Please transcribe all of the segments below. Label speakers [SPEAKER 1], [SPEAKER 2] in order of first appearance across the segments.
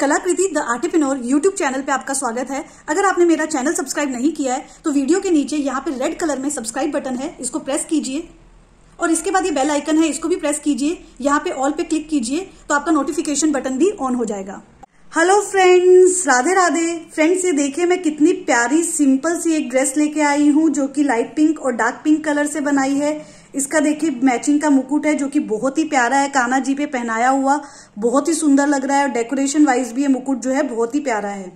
[SPEAKER 1] कलाकृति the आर्टिपिनोर YouTube channel पे आपका स्वागत है अगर आपने मेरा चैनल सब्सक्राइब नहीं किया है तो वीडियो के नीचे यहाँ पे रेड कलर में सब्सक्राइब बटन है इसको प्रेस कीजिए और इसके बाद ये बेल आइकन है इसको भी प्रेस कीजिए यहाँ पे ऑल पे क्लिक कीजिए तो आपका नोटिफिकेशन बटन भी ऑन हो जाएगा hello friends Radhe Radhe friends ये देखिए मैं कितनी प्यारी सिंपल सी एक ड्रेस लेके आई हूँ जो कि लाइट पिंक और डार्क पिंक कलर से बनाई है इसका देखिए मैचिंग का मुकुट है जो कि बहुत ही प्यारा है काना जी पे पहनाया हुआ बहुत ही सुंदर लग रहा है और डेकोरेशन वाइज भी ये मुकुट जो है बहुत ही प्यारा है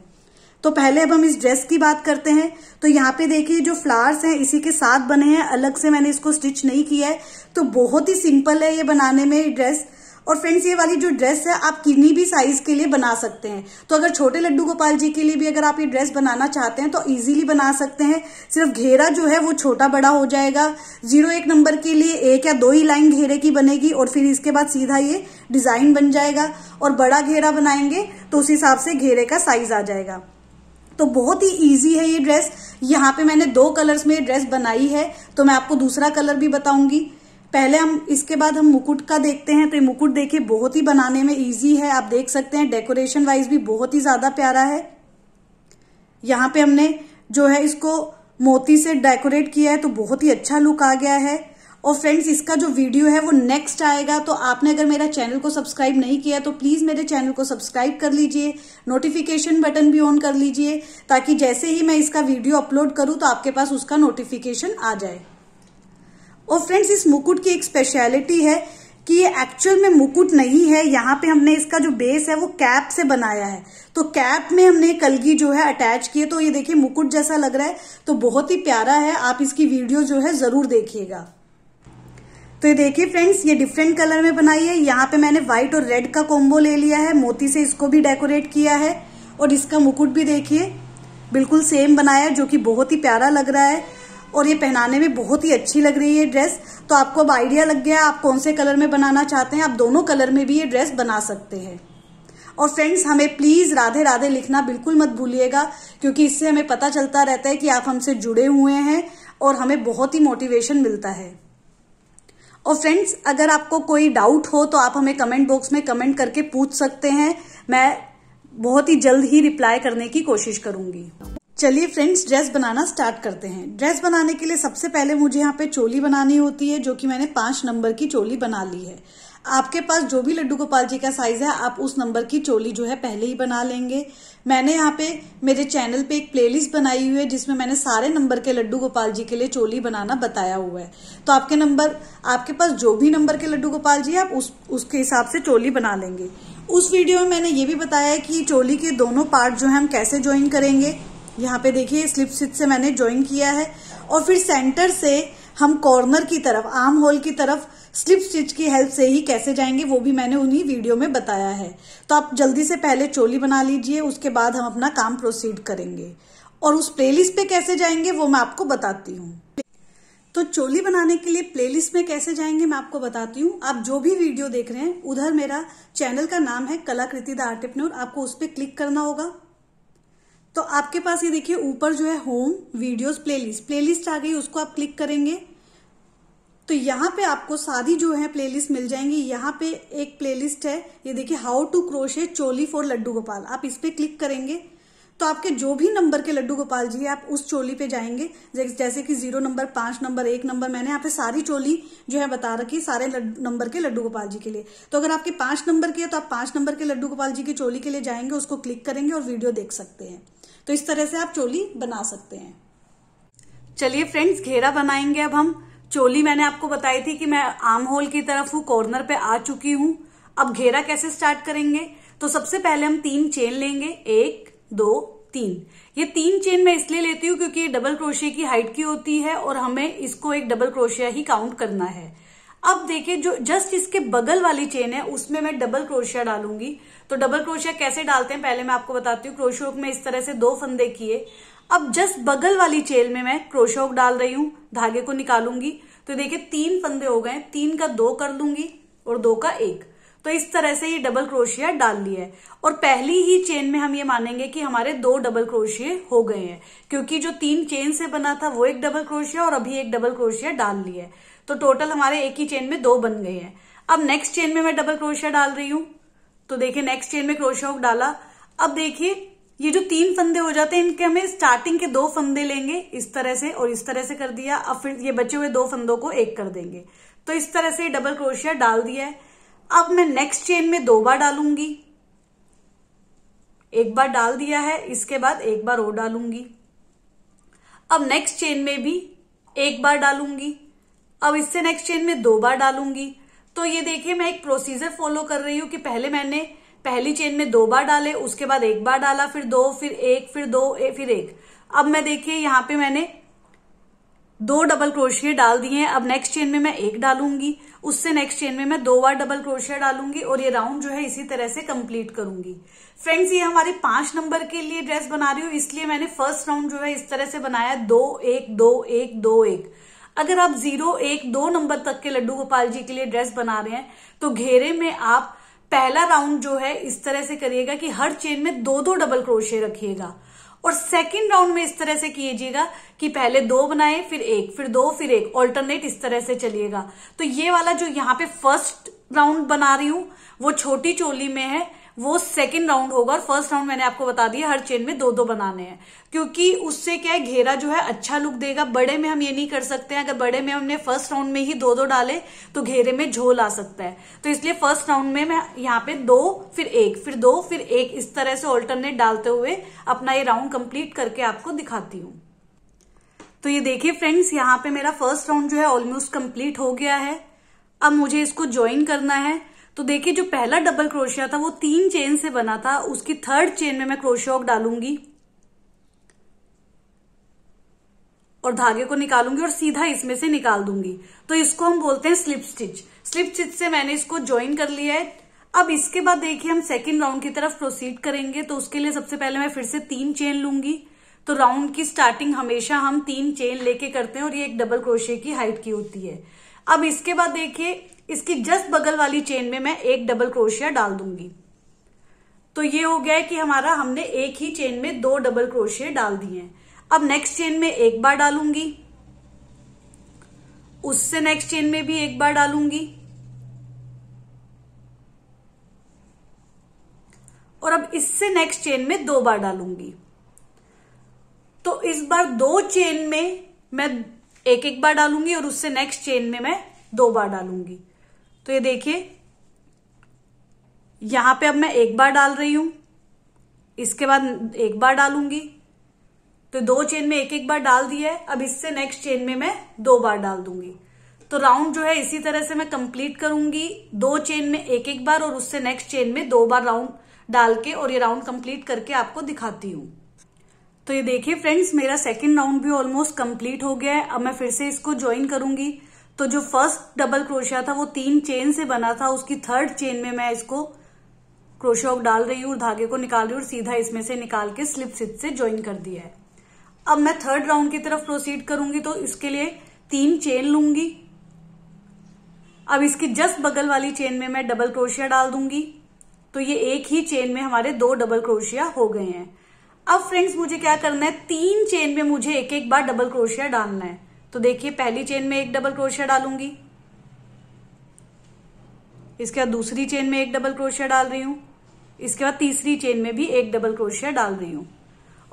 [SPEAKER 1] तो पहले अब हम इस ड्रेस की बात करते हैं तो यहाँ पे देखिए जो फ्लावर्स हैं इसी के साथ बने हैं अलग से मैंने इसको स्टिच नहीं किया है तो बहुत ही सिंपल है ये बनाने में ये ड्रेस और फ्रेंड्स ये वाली जो ड्रेस है आप किन्नी भी साइज के लिए बना सकते हैं तो अगर छोटे लड्डू गोपाल जी के लिए भी अगर आप ये ड्रेस बनाना चाहते हैं तो इजीली बना सकते हैं सिर्फ घेरा जो है वो छोटा बड़ा हो जाएगा जीरो एक नंबर के लिए एक या दो ही लाइन घेरे की बनेगी और फिर इसके बाद सीधा ये डिजाइन बन जाएगा और बड़ा घेरा बनाएंगे तो उस हिसाब से घेरे का साइज आ जाएगा तो बहुत ही इजी है ये ड्रेस यहाँ पे मैंने दो कलर्स में ये ड्रेस बनाई है तो मैं आपको दूसरा कलर भी बताऊंगी पहले हम इसके बाद हम मुकुट का देखते हैं तो ये मुकुट देखिए बहुत ही बनाने में इजी है आप देख सकते हैं डेकोरेशन वाइज भी बहुत ही ज्यादा प्यारा है यहाँ पे हमने जो है इसको मोती से डेकोरेट किया है तो बहुत ही अच्छा लुक आ गया है और फ्रेंड्स इसका जो वीडियो है वो नेक्स्ट आएगा तो आपने अगर मेरा चैनल को सब्सक्राइब नहीं किया तो प्लीज़ मेरे चैनल को सब्सक्राइब कर लीजिए नोटिफिकेशन बटन भी ऑन कर लीजिए ताकि जैसे ही मैं इसका वीडियो अपलोड करूँ तो आपके पास उसका नोटिफिकेशन आ जाए और फ्रेंड्स इस मुकुट की एक स्पेशलिटी है कि ये एक्चुअल में मुकुट नहीं है यहाँ पे हमने इसका जो बेस है वो कैप से बनाया है तो कैप में हमने कलगी जो है अटैच की है तो ये देखिए मुकुट जैसा लग रहा है तो बहुत ही प्यारा है आप इसकी वीडियो जो है जरूर देखिएगा तो ये देखिए फ्रेंड्स ये डिफरेंट कलर में बनाई है यहाँ पे मैंने व्हाइट और रेड का कॉम्बो ले लिया है मोती से इसको भी डेकोरेट किया है और इसका मुकुट भी देखिए बिल्कुल सेम बनाया जो कि बहुत ही प्यारा लग रहा है और ये पहनाने में बहुत ही अच्छी लग रही है ड्रेस तो आपको अब आइडिया लग गया आप कौन से कलर में बनाना चाहते हैं आप दोनों कलर में भी ये ड्रेस बना सकते हैं और फ्रेंड्स हमें प्लीज़ राधे राधे लिखना बिल्कुल मत भूलिएगा क्योंकि इससे हमें पता चलता रहता है कि आप हमसे जुड़े हुए हैं और हमें बहुत ही मोटिवेशन मिलता है और फ्रेंड्स अगर आपको कोई डाउट हो तो आप हमें कमेंट बॉक्स में कमेंट करके पूछ सकते हैं मैं बहुत ही जल्द ही रिप्लाई करने की कोशिश करूंगी चलिए फ्रेंड्स ड्रेस बनाना स्टार्ट करते हैं ड्रेस बनाने के लिए सबसे पहले मुझे यहाँ पे चोली बनानी होती है जो कि मैंने पांच नंबर की चोली बना ली है आपके पास जो भी लड्डू गोपाल जी का साइज है आप उस नंबर की चोली जो है पहले ही बना लेंगे मैंने यहाँ पे मेरे चैनल पे एक प्लेलिस्ट बनाई हुई है जिसमें मैंने सारे नंबर के लड्डू गोपाल जी के लिए चोली बनाना बताया हुआ है तो आपके नंबर आपके पास जो भी नंबर के लड्डू गोपाल जी है आप उस उसके हिसाब से चोली बना लेंगे उस वीडियो में मैंने ये भी बताया है कि चोली के दोनों पार्ट जो है हम कैसे ज्वाइन करेंगे यहाँ पे देखिए स्लिप स्टिच से मैंने ज्वाइन किया है और फिर सेंटर से हम कॉर्नर की तरफ आर्म होल की तरफ स्लिप स्टिच की हेल्प से ही कैसे जाएंगे वो भी मैंने उन्हीं वीडियो में बताया है तो आप जल्दी से पहले चोली बना लीजिए उसके बाद हम अपना काम प्रोसीड करेंगे और उस प्लेलिस्ट पे कैसे जाएंगे वो मैं आपको बताती हूँ तो चोली बनाने के लिए प्लेलिस्ट में कैसे जाएंगे मैं आपको बताती हूँ आप जो भी वीडियो देख रहे हैं उधर मेरा चैनल का नाम है कलाकृति द आर्टिपनोर आपको उस पर क्लिक करना होगा तो आपके पास ये देखिए ऊपर जो है होम वीडियोस प्लेलिस्ट प्लेलिस्ट आ गई उसको आप क्लिक करेंगे तो यहाँ पे आपको सारी जो है प्लेलिस्ट मिल जाएंगी यहाँ पे एक प्लेलिस्ट है ये देखिए हाउ टू क्रोशे चोली फॉर लड्डू गोपाल आप इस पे क्लिक करेंगे तो आपके जो भी नंबर के लड्डू गोपाल जी आप उस चोली पे जाएंगे जैसे कि जीरो नंबर पांच नंबर एक नंबर मैंने यहाँ पे सारी चोली जो है बता रखी सारे नंबर के लड्डू गोपाल जी के लिए तो अगर आपके पांच नंबर के है तो आप पांच नंबर के लड्डू गोपाल जी की चोली के लिए जाएंगे उसको क्लिक करेंगे और वीडियो देख सकते हैं तो इस तरह से आप चोली बना सकते हैं चलिए फ्रेंड्स घेरा बनाएंगे अब हम चोली मैंने आपको बताई थी कि मैं आर्म होल की तरफ हूँ कॉर्नर पे आ चुकी हूँ अब घेरा कैसे स्टार्ट करेंगे तो सबसे पहले हम तीन चेन लेंगे एक दो तीन ये तीन चेन मैं इसलिए लेती हूँ क्योंकि ये डबल क्रोशिया की हाइट की होती है और हमें इसको एक डबल क्रोशिया ही काउंट करना है अब देखिए जो जस्ट इसके बगल वाली चेन है उसमें मैं डबल क्रोशिया डालूंगी तो डबल क्रोशिया कैसे डालते हैं पहले मैं आपको बताती हूँ क्रोशोक में इस तरह से दो फंदे किए अब जस्ट बगल वाली चेन में मैं क्रोशोक डाल रही हूं धागे को निकालूंगी तो देखिए तीन फंदे हो गए तीन का दो कर लूंगी और दो का एक तो इस तरह से ये डबल क्रोशिया डाल लिया है और पहली ही चेन में हम ये मानेंगे कि हमारे दो डबल क्रोशिये हो गए हैं क्योंकि जो तीन चेन से बना था वो एक डबल क्रोशिया और अभी एक डबल क्रोशिया डाल लिया है तो टोटल हमारे एक ही चेन में दो बन गए हैं अब नेक्स्ट चेन में मैं डबल क्रोशिया डाल रही हूं तो देखिए नेक्स्ट चेन में क्रोशिया डाला अब देखिए ये जो तीन फंदे हो जाते हैं इनके हमें स्टार्टिंग के दो फंदे लेंगे इस तरह से और इस तरह से कर दिया अब फिर ये बचे हुए दो फंदों को एक कर देंगे तो इस तरह से डबल क्रोशिया डाल दिया है अब मैं नेक्स्ट चेन में दो बार डालूंगी एक बार डाल दिया है इसके बाद एक बार और डालूंगी अब नेक्स्ट चेन में भी एक बार डालूंगी अब इससे नेक्स्ट चेन में दो बार डालूंगी तो ये देखिए मैं एक प्रोसीजर फॉलो कर रही हूँ कि पहले मैंने पहली चेन में दो बार डाले उसके बाद एक बार डाला फिर दो फिर एक फिर दो ए, फिर एक अब मैं देखिए यहाँ पे मैंने दो डबल क्रोशिया डाल दिए हैं अब नेक्स्ट चेन में मैं एक डालूंगी उससे नेक्स्ट चेन में मैं दो बार डबल क्रोशिया डालूंगी और ये राउंड जो है इसी तरह से कंप्लीट करूंगी फ्रेंड्स ये हमारे पांच नंबर के लिए ड्रेस बना रही हूँ इसलिए मैंने फर्स्ट राउंड जो है इस तरह से बनाया दो एक दो एक दो एक अगर आप जीरो एक दो नंबर तक के लड्डू गोपाल जी के लिए ड्रेस बना रहे हैं तो घेरे में आप पहला राउंड जो है इस तरह से करिएगा कि हर चेन में दो दो डबल क्रोशे रखिएगा और सेकंड राउंड में इस तरह से कीजिएगा कि पहले दो बनाए फिर एक फिर दो फिर एक ऑल्टरनेट इस तरह से चलिएगा तो ये वाला जो यहाँ पे फर्स्ट राउंड बना रही हूं वो छोटी चोली में है वो सेकेंड राउंड होगा और फर्स्ट राउंड मैंने आपको बता दिया हर चेन में दो दो बनाने हैं क्योंकि उससे क्या है घेरा जो है अच्छा लुक देगा बड़े में हम ये नहीं कर सकते हैं अगर बड़े में हमने फर्स्ट राउंड में ही दो दो डाले तो घेरे में झोल आ सकता है तो इसलिए फर्स्ट राउंड में मैं यहाँ पे दो फिर एक फिर दो फिर एक इस तरह से ऑल्टरनेट डालते हुए अपना ये राउंड कंप्लीट करके आपको दिखाती हूँ तो ये देखिए फ्रेंड्स यहाँ पे मेरा फर्स्ट राउंड जो है ऑलमोस्ट कंप्लीट हो गया है अब मुझे इसको ज्वाइन करना है तो देखिए जो पहला डबल क्रोशिया था वो तीन चेन से बना था उसकी थर्ड चेन में मैं क्रोशियोक डालूंगी और धागे को निकालूंगी और सीधा इसमें से निकाल दूंगी तो इसको हम बोलते हैं स्लिप स्टिच स्लिप स्टिच से मैंने इसको ज्वाइन कर लिया है अब इसके बाद देखिए हम सेकेंड राउंड की तरफ प्रोसीड करेंगे तो उसके लिए सबसे पहले मैं फिर से तीन चेन लूंगी तो राउंड की स्टार्टिंग हमेशा हम तीन चेन लेके करते हैं और ये एक डबल क्रोशिया की हाइट की होती है अब इसके बाद देखिए इसकी जस्ट बगल वाली चेन में मैं एक डबल क्रोशिया डाल दूंगी तो ये हो गया कि हमारा हमने एक ही चेन में दो डबल क्रोशिया डाल दिए हैं अब नेक्स्ट चेन में एक बार डालूंगी उससे नेक्स्ट चेन में भी एक बार डालूंगी और अब इससे नेक्स्ट चेन में दो बार डालूंगी तो इस बार दो चेन में मैं एक एक बार डालूंगी और उससे नेक्स्ट चेन में मैं दो बार डालूंगी तो ये देखिए यहां पे अब मैं एक बार डाल रही हूं इसके बाद एक बार डालूंगी तो दो चेन में एक एक बार डाल दिया है अब इससे नेक्स्ट चेन में मैं दो बार डाल दूंगी तो राउंड जो है इसी तरह से मैं कंप्लीट करूंगी दो चेन में एक एक बार और उससे नेक्स्ट चेन में दो बार राउंड डाल के और ये राउंड कंप्लीट करके आपको दिखाती हूँ तो ये देखिए फ्रेंड्स मेरा सेकंड राउंड भी ऑलमोस्ट कंप्लीट हो गया है अब मैं फिर से इसको ज्वाइन करूंगी तो जो फर्स्ट डबल क्रोशिया था वो तीन चेन से बना था उसकी थर्ड चेन में मैं इसको क्रोशिया डाल रही हूं और धागे को निकाल रही हूं और सीधा इसमें से निकाल के स्लिप सिट से ज्वाइन कर दिया है अब मैं थर्ड राउंड की तरफ प्रोसीड करूंगी तो इसके लिए तीन चेन लूंगी अब इसकी जस्ट बगल वाली चेन में मैं डबल क्रोशिया डाल दूंगी तो ये एक ही चेन में हमारे दो डबल क्रोशिया हो गए हैं अब फ्रेंड्स मुझे क्या करना है तीन चेन में मुझे एक एक बार डबल क्रोशिया डालना है तो देखिए पहली चेन में एक डबल क्रोशिया डालूंगी इसके बाद दूसरी चेन में एक डबल क्रोशिया डाल रही हूं इसके बाद तीसरी चेन में भी एक डबल क्रोशिया डाल रही हूं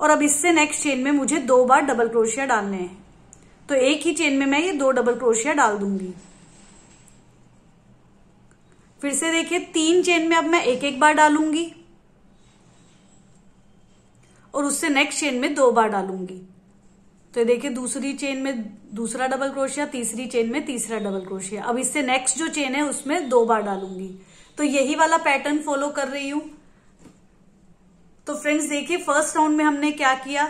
[SPEAKER 1] और अब इससे नेक्स्ट चेन में मुझे दो बार डबल क्रोशिया डालने हैं तो एक ही चेन में मैं ये दो डबल क्रोशिया डाल दूंगी फिर से देखिए तीन चेन में अब मैं एक एक बार डालूंगी और उससे नेक्स्ट चेन में दो बार डालूंगी तो ये देखिए दूसरी चेन में दूसरा डबल क्रोशिया तीसरी चेन में तीसरा डबल क्रोशिया अब इससे नेक्स्ट जो चेन है उसमें दो बार डालूंगी तो यही वाला पैटर्न फॉलो कर रही हूं तो फ्रेंड्स देखिए फर्स्ट राउंड में हमने क्या किया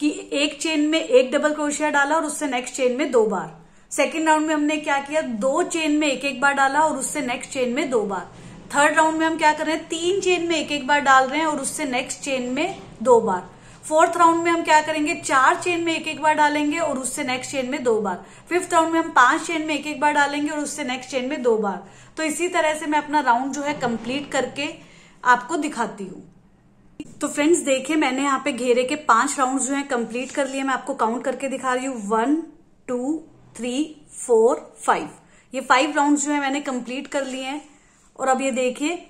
[SPEAKER 1] कि एक चेन में एक डबल क्रोशिया डाला और उससे नेक्स्ट चेन में दो बार सेकेंड राउंड में हमने क्या किया दो चेन में एक एक बार डाला और उससे नेक्स्ट चेन में दो बार थर्ड राउंड में हम क्या कर रहे हैं तीन चेन में एक एक बार डाल रहे हैं और उससे नेक्स्ट चेन में दो बार फोर्थ राउंड में हम क्या करेंगे चार चेन में एक एक बार डालेंगे और उससे नेक्स्ट चेन में दो बार फिफ्थ राउंड में हम पांच चेन में एक एक बार डालेंगे और उससे नेक्स्ट चेन में दो बार तो इसी तरह से मैं अपना राउंड जो है कंप्लीट करके आपको दिखाती हूँ तो फ्रेंड्स देखिए मैंने यहाँ पे घेरे के पांच राउंड जो है कंप्लीट कर लिए मैं आपको काउंट करके दिखा रही हूँ one two three four five ये फाइव राउंड जो है मैंने कंप्लीट कर लिए हैं और अब ये देखिए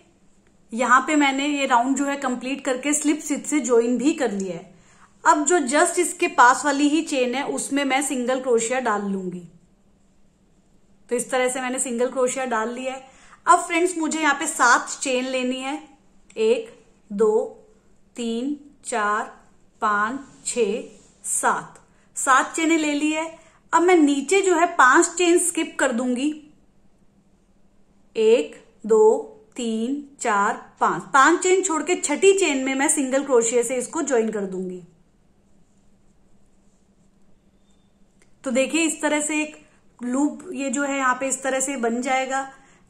[SPEAKER 1] यहां पे मैंने ये राउंड जो है कंप्लीट करके स्लिप स्टिच से ज्वाइन भी कर लिया है अब जो जस्ट इसके पास वाली ही चेन है उसमें मैं सिंगल क्रोशिया डाल लूंगी तो इस तरह से मैंने सिंगल क्रोशिया डाल लिया है अब फ्रेंड्स मुझे यहाँ पे सात चेन लेनी है एक दो तीन चार पांच छ सात सात चेने ले ली है अब मैं नीचे जो है पांच चेन स्किप कर दूंगी एक दो तीन चार पांच पांच चेन छोड़ के छठी चेन में मैं सिंगल क्रोशिया से इसको ज्वाइन कर दूंगी तो देखिए इस तरह से एक लूप ये जो है यहाँ पे इस तरह से बन जाएगा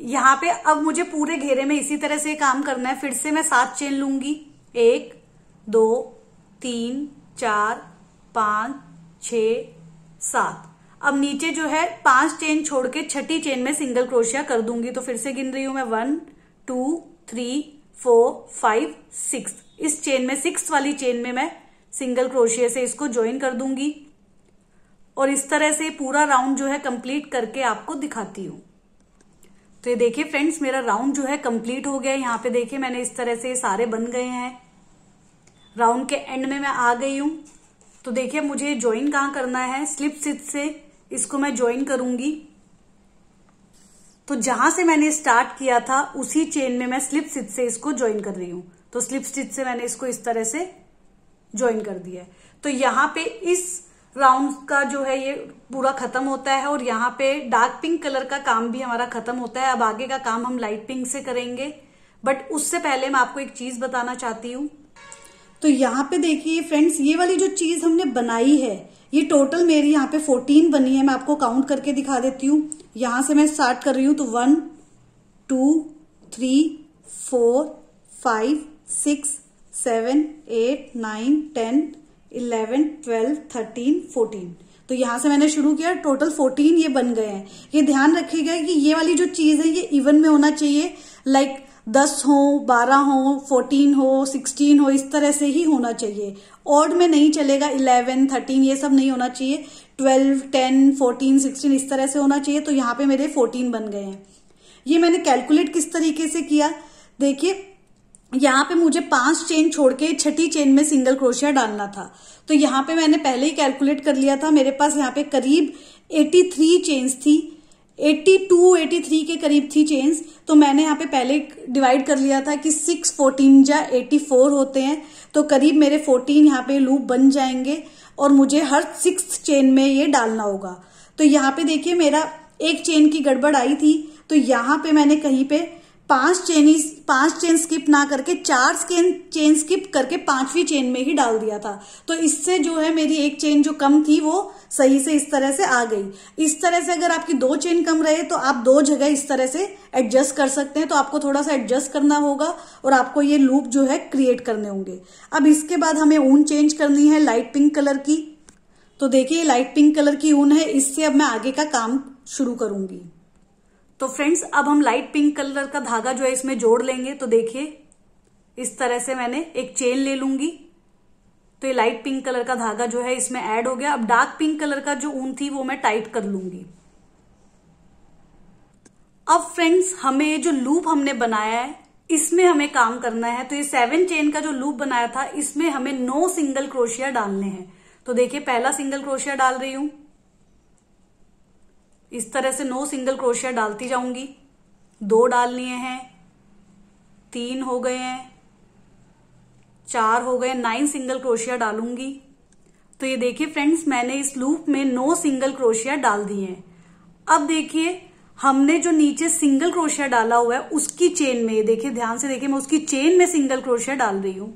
[SPEAKER 1] यहाँ पे अब मुझे पूरे घेरे में इसी तरह से काम करना है फिर से मैं सात चेन लूंगी एक दो तीन चार पांच छ सात अब नीचे जो है पांच चेन छोड़ के छठी चेन में सिंगल क्रोशिया कर दूंगी तो फिर से गिन रही हूं मैं one two three four five six इस चेन में सिक्स वाली चेन में मैं सिंगल क्रोशिया से इसको ज्वाइन कर दूंगी और इस तरह से पूरा राउंड जो है कंप्लीट करके आपको दिखाती हूँ तो ये देखिए फ्रेंड्स मेरा राउंड जो है कंप्लीट हो गया यहाँ पे देखिए मैंने इस तरह से सारे बन गए हैं राउंड के एंड में मैं आ गई हूं तो देखिए मुझे ज्वाइन कहाँ करना है स्लिप सिथ से इसको मैं ज्वाइन करूंगी तो जहां से मैंने स्टार्ट किया था उसी चेन में मैं स्लिप सिथ से इसको ज्वाइन कर रही हूं तो स्लिप स्टिच से मैंने इसको इस तरह से ज्वाइन कर दिया है तो यहां पे इस राउंड का जो है ये पूरा खत्म होता है और यहाँ पे डार्क पिंक कलर का काम भी हमारा खत्म होता है अब आगे का काम हम लाइट पिंक से करेंगे बट उससे पहले मैं आपको एक चीज बताना चाहती हूँ तो यहाँ पे देखिए फ्रेंड्स ये वाली जो चीज हमने बनाई है ये टोटल मेरी यहाँ पे 14 बनी है मैं आपको काउंट करके दिखा देती हूँ यहां से मैं स्टार्ट कर रही हूं तो one two three four five six seven eight nine ten eleven twelve thirteen fourteen तो यहां से मैंने शुरू किया टोटल फोर्टीन ये बन गए हैं ये ध्यान रखेगा कि ये वाली जो चीज है ये इवन में होना चाहिए लाइक दस हो बारह हो फोर्टीन हो सिक्सटीन हो इस तरह से ही होना चाहिए ऑड में नहीं चलेगा इलेवन थर्टीन ये सब नहीं होना चाहिए ट्वेल्व टेन फोर्टीन सिक्सटीन इस तरह से होना चाहिए तो यहाँ पे मेरे फोर्टीन बन गए हैं ये मैंने कैलकुलेट किस तरीके से किया देखिए यहाँ पे मुझे पांच चेन छोड़ के छठी चेन में सिंगल क्रोशिया डालना था तो यहाँ पे मैंने पहले ही कैलकुलेट कर लिया था मेरे पास यहाँ पे करीब 83 चेन्स थी 82, 83 के करीब थी चेन्स तो मैंने यहाँ पे पहले डिवाइड कर लिया था कि 6, 14 या 84 होते हैं तो करीब मेरे 14 यहाँ पे लूप बन जाएंगे और मुझे हर सिक्स चेन में ये डालना होगा तो यहाँ पे देखिए मेरा एक चेन की गड़बड़ आई थी तो यहाँ पे मैंने कहीं पे पांच चेन पांच चेन स्किप ना करके चार चेन चेन स्किप करके पांचवी चेन में ही डाल दिया था तो इससे जो है मेरी एक चेन जो कम थी वो सही से इस तरह से आ गई इस तरह से अगर आपकी दो चेन कम रहे तो आप दो जगह इस तरह से एडजस्ट कर सकते हैं तो आपको थोड़ा सा एडजस्ट करना होगा और आपको ये लूप जो है क्रिएट करने होंगे अब इसके बाद हमें ऊन चेंज करनी है लाइट पिंक कलर की तो देखिए लाइट पिंक कलर की ऊन है इससे अब मैं आगे का काम शुरू करूंगी तो फ्रेंड्स अब हम लाइट पिंक कलर का धागा जो है इसमें जोड़ लेंगे तो देखिए इस तरह से मैंने एक चेन ले लूंगी तो ये लाइट पिंक कलर का धागा जो है इसमें ऐड हो गया अब डार्क पिंक कलर का जो ऊन थी वो मैं टाइट कर लूंगी अब फ्रेंड्स हमें ये जो लूप हमने बनाया है इसमें हमें काम करना है तो ये सेवन चेन का जो लूप बनाया था इसमें हमें नो सिंगल क्रोशिया डालने हैं तो देखिए पहला सिंगल क्रोशिया डाल रही हूं इस तरह से नौ सिंगल क्रोशिया डालती जाऊंगी दो डाल लिए हैं तीन हो गए हैं चार हो गए नाइन सिंगल क्रोशिया डालूंगी तो ये देखिए फ्रेंड्स मैंने इस लूप में नो सिंगल क्रोशिया डाल दिए हैं अब देखिए हमने जो नीचे सिंगल क्रोशिया डाला हुआ है उसकी चेन में ये देखिए ध्यान से देखिए मैं उसकी चेन में सिंगल क्रोशिया डाल रही हूं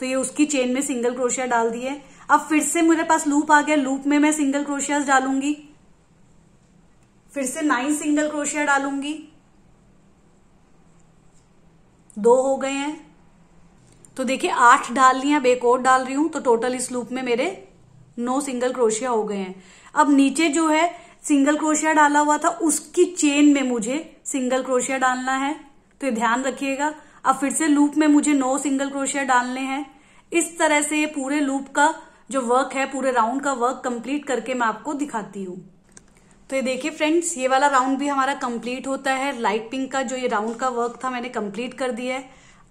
[SPEAKER 1] तो ये उसकी चेन में सिंगल क्रोशिया डाल दिए अब फिर से मेरे पास लूप आ गया लूप में मैं सिंगल क्रोशिया डालूंगी फिर से नाइन सिंगल क्रोशिया डालूंगी दो हो गए हैं तो देखिए आठ डाल लिया एक और डाल रही हूं तो टोटल इस लूप में मेरे नौ सिंगल क्रोशिया हो गए हैं अब नीचे जो है सिंगल क्रोशिया डाला हुआ था उसकी चेन में मुझे सिंगल क्रोशिया डालना है तो ध्यान रखिएगा अब फिर से लूप में मुझे नौ सिंगल क्रोशिया डालने हैं इस तरह से पूरे लूप का जो वर्क है पूरे राउंड का वर्क कंप्लीट करके मैं आपको दिखाती हूँ तो ये देखिए फ्रेंड्स ये वाला राउंड भी हमारा कंप्लीट होता है लाइट पिंक का जो ये राउंड का वर्क था मैंने कंप्लीट कर दिया है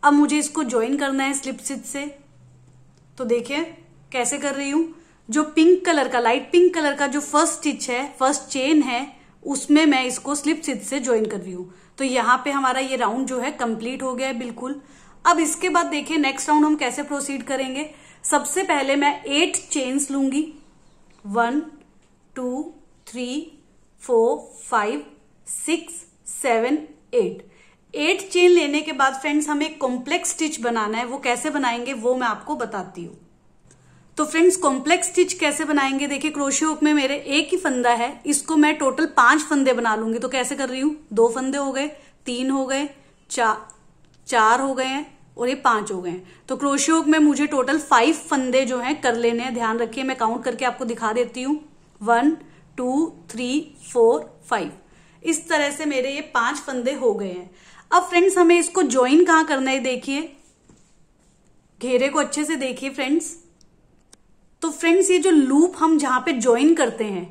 [SPEAKER 1] अब मुझे इसको ज्वाइन करना है स्लिप स्टिच से तो देखिए कैसे कर रही हूं जो पिंक कलर का लाइट पिंक कलर का जो फर्स्ट स्टिच है फर्स्ट चेन है उसमें मैं इसको स्लिप स्टिच से ज्वाइन कर रही हूं तो यहां पे हमारा ये राउंड जो है कंप्लीट हो गया है बिल्कुल अब इसके बाद देखिए नेक्स्ट राउंड हम कैसे प्रोसीड करेंगे सबसे पहले मैं एट चेन्स लूंगी one two three four five six seven eight eight chain लेने के बाद फ्रेंड्स हमें एक कॉम्प्लेक्स स्टिच बनाना है वो कैसे बनाएंगे वो मैं आपको बताती हूँ तो फ्रेंड्स कॉम्प्लेक्स स्टिच कैसे बनाएंगे देखिए क्रोशियो हुक में मेरे एक ही फंदा है इसको मैं टोटल पांच फंदे बना लूंगी तो कैसे कर रही हूं दो फंदे हो गए तीन हो गए चार चार हो गए हैं और ये पांच हो गए हैं तो क्रोशियो हुक में मुझे टोटल फाइव फंदे जो हैं कर लेने हैं ध्यान रखिए मैं काउंट करके आपको दिखा देती हूँ one two three four five इस तरह से मेरे ये पांच फंदे हो गए हैं अब फ्रेंड्स हमें इसको ज्वाइन कहां करना है देखिए घेरे को अच्छे से देखिए फ्रेंड्स तो फ्रेंड्स ये जो लूप हम जहां पे ज्वाइन करते हैं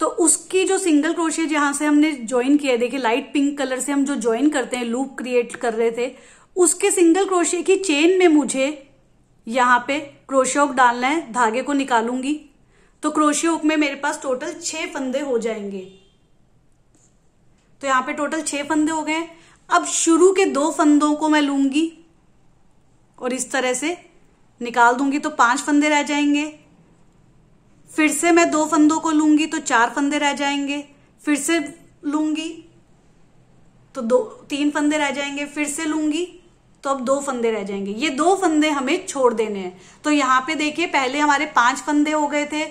[SPEAKER 1] तो उसकी जो सिंगल क्रोशे जहां से हमने ज्वाइन किया देखिए लाइट पिंक कलर से हम जो ज्वाइन करते हैं लूप क्रिएट कर रहे थे उसके सिंगल क्रोशे की चेन में मुझे यहां पे क्रोशोक डालना है धागे को निकालूंगी तो क्रोशिया हुक में मेरे पास टोटल छह फंदे हो जाएंगे तो यहां पे टोटल छह फंदे हो गए अब शुरू के दो फंदों को मैं लूंगी और इस तरह से निकाल दूंगी तो पांच फंदे रह जाएंगे फिर से मैं दो फंदों को लूंगी तो चार फंदे रह जाएंगे फिर से लूंगी तो दो तीन फंदे रह जाएंगे फिर से लूंगी तो अब दो फंदे रह जाएंगे ये दो फंदे हमें छोड़ देने हैं तो यहां पे देखिए पहले हमारे पांच फंदे हो गए थे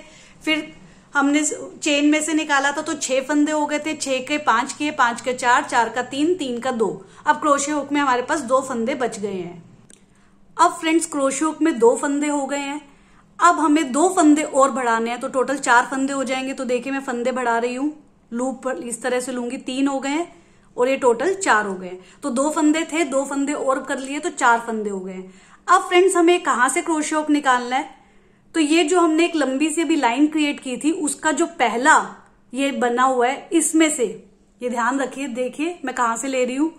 [SPEAKER 1] फिर हमने चेन में से निकाला था तो छह फंदे हो गए थे छह के पांच किए पांच के चार चार का तीन तीन का दो अब क्रोशे हुक में हमारे पास दो फंदे बच गए हैं अब फ्रेंड्स क्रोशे हुक में दो फंदे हो गए हैं अब हमें दो फंदे और बढ़ाने हैं तो टोटल चार फंदे हो जाएंगे तो देखिए मैं फंदे बढ़ा रही हूं लूप पर इस तरह से लूंगी तीन हो गए और ये टोटल चार हो गए तो दो फंदे थे दो फंदे और कर लिए तो चार फंदे हो गए अब फ्रेंड्स हमें कहां से क्रोशे हुक निकालना है तो ये जो हमने एक लंबी सी अभी लाइन क्रिएट की थी उसका जो पहला ये बना हुआ है इसमें से ये ध्यान रखिए देखिए मैं कहा से ले रही हूं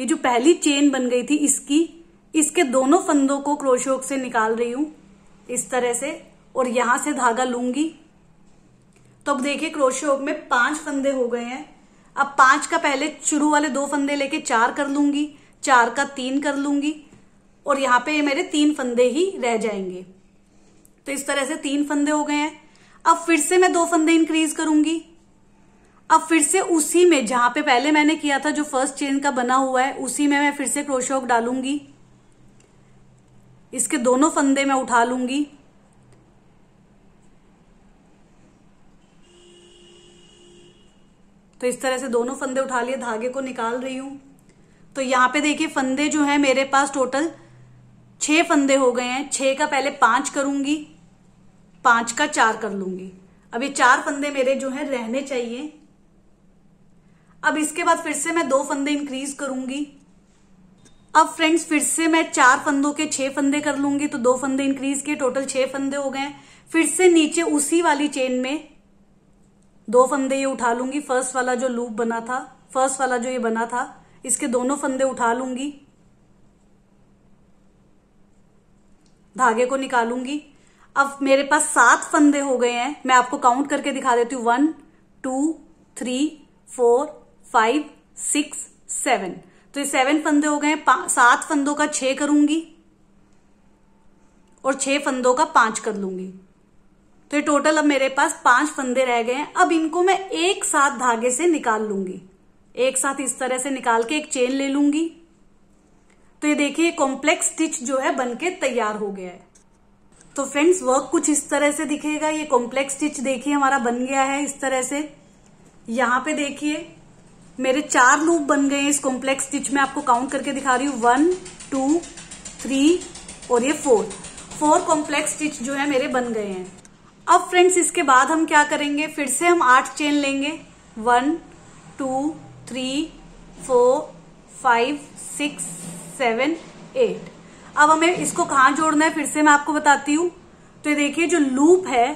[SPEAKER 1] ये जो पहली चेन बन गई थी इसकी इसके दोनों फंदों को क्रोशोक से निकाल रही हूं इस तरह से और यहां से धागा लूंगी तो अब देखिए क्रोशोक में पांच फंदे हो गए हैं अब पांच का पहले शुरू वाले दो फंदे लेके चार कर लूंगी चार का तीन कर लूंगी और यहां पे मेरे तीन फंदे ही रह जाएंगे तो इस तरह से तीन फंदे हो गए हैं अब फिर से मैं दो फंदे इंक्रीज करूंगी अब फिर से उसी में जहां पे पहले मैंने किया था जो फर्स्ट चेन का बना हुआ है उसी में मैं फिर से क्रोशोक डालूंगी इसके दोनों फंदे मैं उठा लूंगी तो इस तरह से दोनों फंदे उठा लिए धागे को निकाल रही हूं तो यहां पे देखिए फंदे जो है मेरे पास टोटल छह फंदे हो गए हैं छह का पहले पांच करूंगी पांच का चार कर लूंगी अब ये चार फंदे मेरे जो है रहने चाहिए अब इसके बाद फिर से मैं दो फंदे इंक्रीज करूंगी अब फ्रेंड्स फिर से मैं चार फंदों के छह फंदे कर लूंगी तो दो फंदे इंक्रीज किए टोटल छह फंदे हो गए फिर से नीचे उसी वाली चेन में दो फंदे ये उठा लूंगी फर्स्ट वाला जो लूप बना था फर्स्ट वाला जो ये बना था इसके दोनों फंदे उठा लूंगी धागे को निकालूंगी अब मेरे पास सात फंदे हो गए हैं मैं आपको काउंट करके दिखा देती हूँ one two three four five six seven तो ये सेवन फंदे हो गए सात फंदों का छह करूंगी और छह फंदों का पांच कर लूंगी तो ये टोटल अब मेरे पास पांच फंदे रह गए हैं अब इनको मैं एक साथ धागे से निकाल लूंगी एक साथ इस तरह से निकाल के एक चेन ले लूंगी तो ये देखिए कॉम्प्लेक्स स्टिच जो है बनके तैयार हो गया है तो फ्रेंड्स वर्क कुछ इस तरह से दिखेगा ये कॉम्प्लेक्स स्टिच देखिए हमारा बन गया है इस तरह से यहां पे देखिए मेरे चार लूप बन गए इस कॉम्प्लेक्स स्टिच में आपको काउंट करके दिखा रही हूं वन टू थ्री और ये फोर फोर कॉम्प्लेक्स स्टिच जो है मेरे बन गए हैं अब फ्रेंड्स इसके बाद हम क्या करेंगे फिर से हम आठ चेन लेंगे one two three four five six seven eight अब हमें इसको कहां जोड़ना है फिर से मैं आपको बताती हूं तो ये देखिए जो लूप है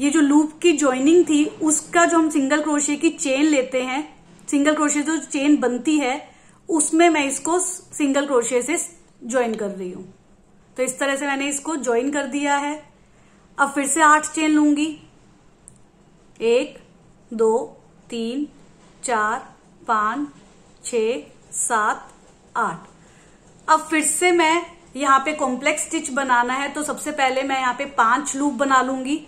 [SPEAKER 1] ये जो लूप की ज्वाइनिंग थी उसका जो हम सिंगल क्रोशे की चेन लेते हैं सिंगल क्रोशे जो चेन बनती है उसमें मैं इसको सिंगल क्रोशे से ज्वाइन कर रही हूं तो इस तरह से मैंने इसको ज्वाइन कर दिया है अब फिर से आठ चेन लूंगी एक दो तीन चार पांच छ सात आठ अब फिर से मैं यहाँ पे कॉम्प्लेक्स स्टिच बनाना है तो सबसे पहले मैं यहाँ पे पांच लूप बना लूंगी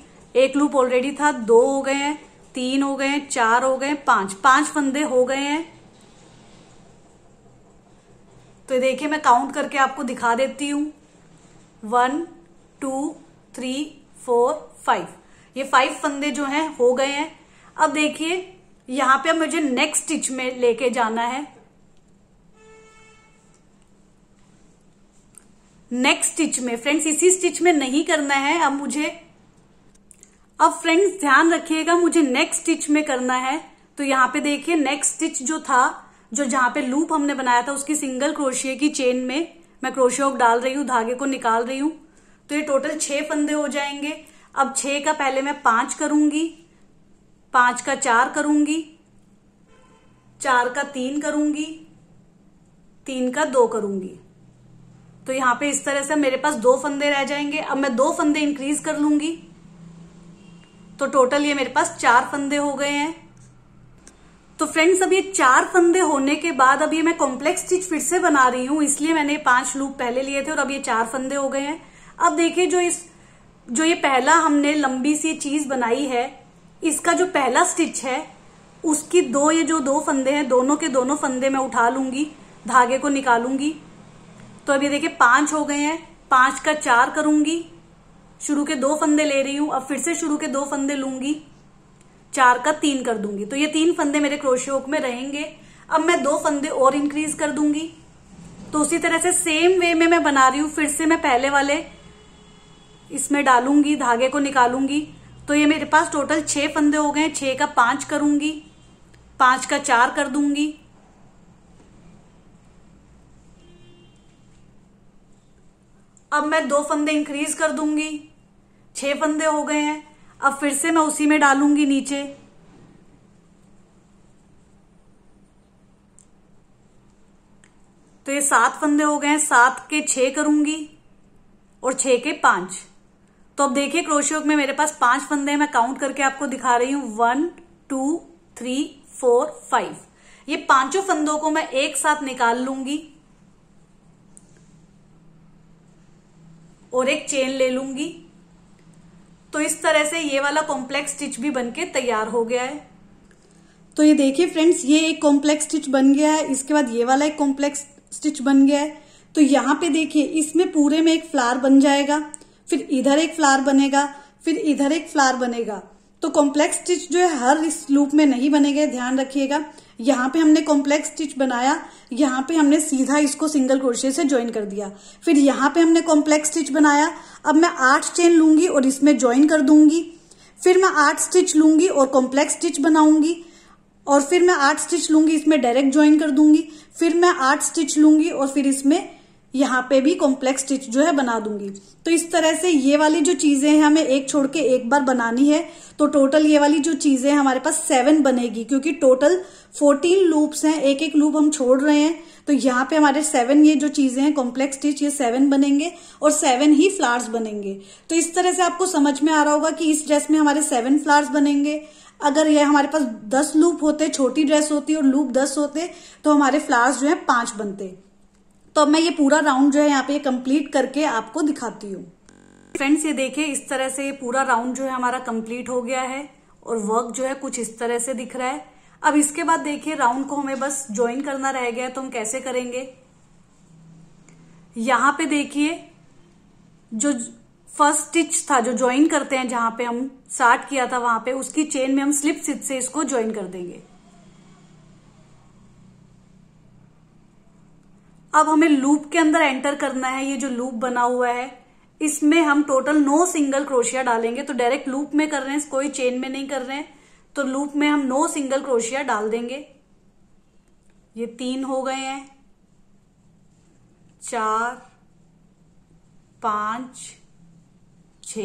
[SPEAKER 1] एक लूप ऑलरेडी था दो हो गए हैं तीन हो गए हैं चार हो गए हैं पांच पांच फंदे हो गए हैं तो देखिए मैं काउंट करके आपको दिखा देती हूं one two three four five ये फाइव फंदे जो हैं हो गए हैं अब देखिए यहां पे अब मुझे नेक्स्ट स्टिच में लेके जाना है नेक्स्ट स्टिच में फ्रेंड्स इसी स्टिच में नहीं करना है अब मुझे अब फ्रेंड्स ध्यान रखिएगा मुझे नेक्स्ट स्टिच में करना है तो यहाँ पे देखिए नेक्स्ट स्टिच जो था जो जहां पे लूप हमने बनाया था उसकी सिंगल क्रोशिए की चेन में मैं क्रोशियोक डाल रही हूं धागे को निकाल रही हूं तो ये टोटल छह फंदे हो जाएंगे अब छह का पहले मैं पांच करूंगी पांच का चार करूंगी चार का तीन करूंगी तीन का दो करूंगी तो यहाँ पे इस तरह से मेरे पास दो फंदे रह जाएंगे अब मैं दो फंदे इंक्रीज कर लूंगी तो टोटल ये मेरे पास चार फंदे हो गए हैं तो फ्रेंड्स अब ये चार फंदे होने के बाद अब ये मैं कॉम्प्लेक्स स्टिच फिर से बना रही हूं इसलिए मैंने पांच लूप पहले लिए थे और अब ये चार फंदे हो गए हैं अब देखिए जो इस जो ये पहला हमने लंबी सी चीज बनाई है इसका जो पहला स्टिच है उसकी दो ये जो दो फंदे हैं दोनों के दोनों फंदे मैं उठा लूंगी धागे को निकालूंगी तो अब ये देखिए पांच हो गए हैं पांच का चार करूंगी शुरू के दो फंदे ले रही हूं अब फिर से शुरू के दो फंदे लूंगी चार का तीन कर दूंगी तो ये तीन फंदे मेरे क्रोशियोक में रहेंगे अब मैं दो फंदे और इंक्रीज कर दूंगी तो उसी तरह से सेम वे में मैं बना रही हूं फिर से मैं पहले वाले इसमें डालूंगी धागे को निकालूंगी तो ये मेरे पास टोटल छह फंदे हो गए छह का पांच करूंगी पांच का चार कर दूंगी अब मैं दो फंदे इंक्रीज कर दूंगी छह फंदे हो गए हैं अब फिर से मैं उसी में डालूंगी नीचे तो ये सात फंदे हो गए हैं सात के छह करूंगी और छह के पांच तो अब देखिए क्रोशियो में मेरे पास पांच फंदे हैं मैं काउंट करके आपको दिखा रही हूं one two three four five ये पांचों फंदों को मैं एक साथ निकाल लूंगी और एक चेन ले लूंगी तो इस तरह से ये वाला कॉम्प्लेक्स स्टिच भी बनके तैयार हो गया है तो ये देखिए फ्रेंड्स ये एक कॉम्प्लेक्स स्टिच बन गया है इसके बाद ये वाला एक कॉम्प्लेक्स स्टिच बन गया है तो यहाँ पे देखिए इसमें पूरे में एक फ्लावर बन जाएगा फिर इधर एक फ्लावर बनेगा फिर इधर एक फ्लावर बनेगा तो कॉम्प्लेक्स स्टिच जो है हर इस लूप में नहीं बनेगा ध्यान रखिएगा यहाँ पे हमने कॉम्प्लेक्स स्टिच बनाया यहाँ पे हमने सीधा इसको सिंगल क्रोशे से ज्वाइन कर दिया फिर यहाँ पे हमने कॉम्प्लेक्स स्टिच बनाया अब मैं आठ चेन लूंगी और इसमें ज्वाइन कर दूंगी फिर मैं आठ स्टिच लूंगी और कॉम्प्लेक्स स्टिच बनाऊंगी और फिर मैं आठ स्टिच लूंगी इसमें डायरेक्ट ज्वाइन कर दूंगी फिर मैं आठ स्टिच लूंगी और फिर इसमें यहाँ पे भी कॉम्प्लेक्स स्टिच जो है बना दूंगी तो इस तरह से ये वाली जो चीजें हैं हमें एक छोड़ के एक बार बनानी है तो टोटल ये वाली जो चीजें हमारे पास सेवन बनेगी क्योंकि टोटल फोर्टीन लूप्स हैं एक एक लूप हम छोड़ रहे हैं तो यहाँ पे हमारे सेवन ये जो चीजें हैं कॉम्प्लेक्स स्टिच ये सेवन बनेंगे और सेवन ही फ्लावर्स बनेंगे तो इस तरह से आपको समझ में आ रहा होगा कि इस ड्रेस में हमारे सेवन फ्लावर्स बनेंगे अगर ये हमारे पास दस लूप होते छोटी ड्रेस होती और लूप दस होते तो हमारे फ्लावर्स जो है पांच बनते तो अब मैं ये पूरा राउंड जो है यहाँ पे कंप्लीट करके आपको दिखाती हूँ फ्रेंड्स ये देखिए इस तरह से ये पूरा राउंड जो है हमारा कंप्लीट हो गया है और वर्क जो है कुछ इस तरह से दिख रहा है अब इसके बाद देखिए राउंड को हमें बस ज्वाइन करना रह गया तो हम कैसे करेंगे यहां पे देखिए जो फर्स्ट स्टिच था जो ज्वाइन करते हैं जहां पे हम स्टार्ट किया था वहां पे उसकी चेन में हम स्लिप स्टिच से इसको ज्वाइन कर देंगे अब हमें लूप के अंदर एंटर करना है ये जो लूप बना हुआ है इसमें हम टोटल नो सिंगल क्रोशिया डालेंगे तो डायरेक्ट लूप में कर रहे हैं कोई चेन में नहीं कर रहे हैं तो लूप में हम नो सिंगल क्रोशिया डाल देंगे ये तीन हो गए हैं चार पांच छ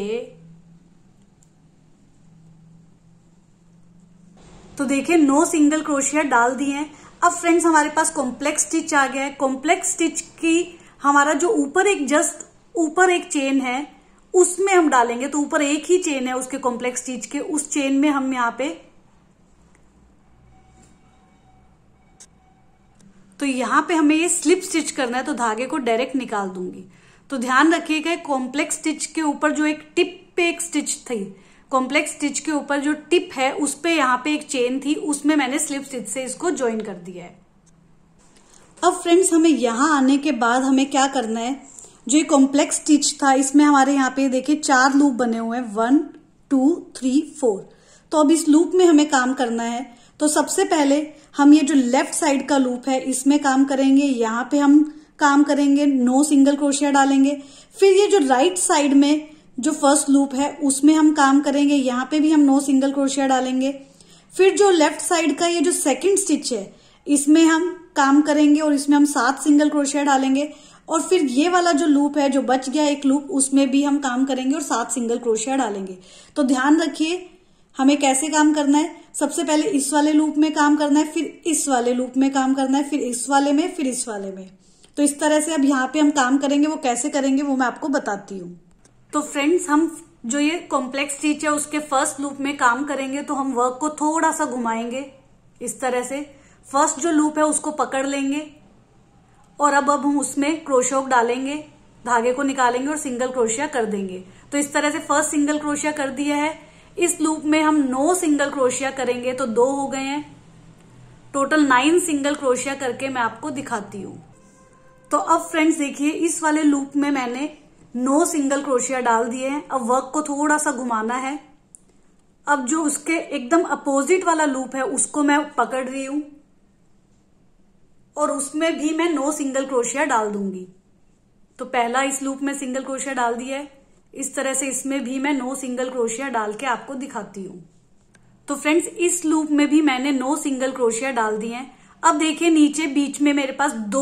[SPEAKER 1] तो देखिये नो सिंगल क्रोशिया डाल दिए हैं अब फ्रेंड्स हमारे पास कॉम्प्लेक्स स्टिच आ गया है कॉम्प्लेक्स स्टिच की हमारा जो ऊपर एक जस्ट ऊपर एक चेन है उसमें हम डालेंगे तो ऊपर एक ही चेन है उसके कॉम्प्लेक्स स्टिच के उस चेन में हम यहां पे तो यहां पे हमें ये स्लिप स्टिच करना है तो धागे को डायरेक्ट निकाल दूंगी तो ध्यान रखिएगा कॉम्प्लेक्स स्टिच के ऊपर जो एक टिप पे एक स्टिच थी कॉम्प्लेक्स स्टिच के ऊपर जो टिप है उस पर यहाँ पे एक चेन थी उसमें मैंने स्लिप स्टिच से इसको ज्वाइन कर दिया है अब फ्रेंड्स हमें यहाँ आने के बाद हमें क्या करना है जो ये कॉम्प्लेक्स स्टिच था इसमें हमारे यहाँ पे देखिए चार लूप बने हुए हैं वन टू थ्री फोर तो अब इस लूप में हमें काम करना है तो सबसे पहले हम ये जो लेफ्ट साइड का लूप है इसमें काम करेंगे यहाँ पे हम काम करेंगे नो सिंगल क्रोशिया डालेंगे फिर ये जो राइट right साइड में जो फर्स्ट लूप है उसमें हम काम करेंगे यहाँ पे भी हम नो सिंगल क्रोशिया डालेंगे फिर जो लेफ्ट साइड का ये जो सेकंड स्टिच है इसमें हम काम करेंगे और इसमें हम सात सिंगल क्रोशिया डालेंगे और फिर ये वाला जो लूप है जो बच गया एक लूप उसमें भी हम काम करेंगे और सात सिंगल क्रोशिया डालेंगे तो ध्यान रखिए हमें कैसे काम करना है सबसे पहले इस वाले लूप में काम करना है फिर इस वाले लूप में काम करना है फिर इस वाले में फिर इस वाले में तो इस तरह से अब यहाँ पे हम काम करेंगे वो कैसे करेंगे वो मैं आपको बताती हूँ तो फ्रेंड्स हम जो ये कॉम्प्लेक्स स्टिच है उसके फर्स्ट लूप में काम करेंगे तो हम वर्क को थोड़ा सा घुमाएंगे इस तरह से फर्स्ट जो लूप है उसको पकड़ लेंगे और अब अब हम उसमें क्रोशोक डालेंगे धागे को निकालेंगे और सिंगल क्रोशिया कर देंगे तो इस तरह से फर्स्ट सिंगल क्रोशिया कर दिया है इस लूप में हम नो सिंगल क्रोशिया करेंगे तो दो हो गए हैं टोटल नाइन सिंगल क्रोशिया करके मैं आपको दिखाती हूं तो अब फ्रेंड्स देखिए इस वाले लूप में मैंने नो सिंगल क्रोशिया डाल दिए हैं अब वर्क को थोड़ा सा घुमाना है अब जो उसके एकदम अपोजिट वाला लूप है उसको मैं पकड़ रही हूं और उसमें भी मैं नो सिंगल क्रोशिया डाल दूंगी तो पहला इस लूप में सिंगल क्रोशिया डाल दिया है इस तरह से इसमें भी मैं नो सिंगल क्रोशिया डाल के आपको दिखाती हूं तो फ्रेंड्स इस लूप में भी मैंने नो सिंगल क्रोशिया डाल दिए हैं अब देखिए नीचे बीच में मेरे पास दो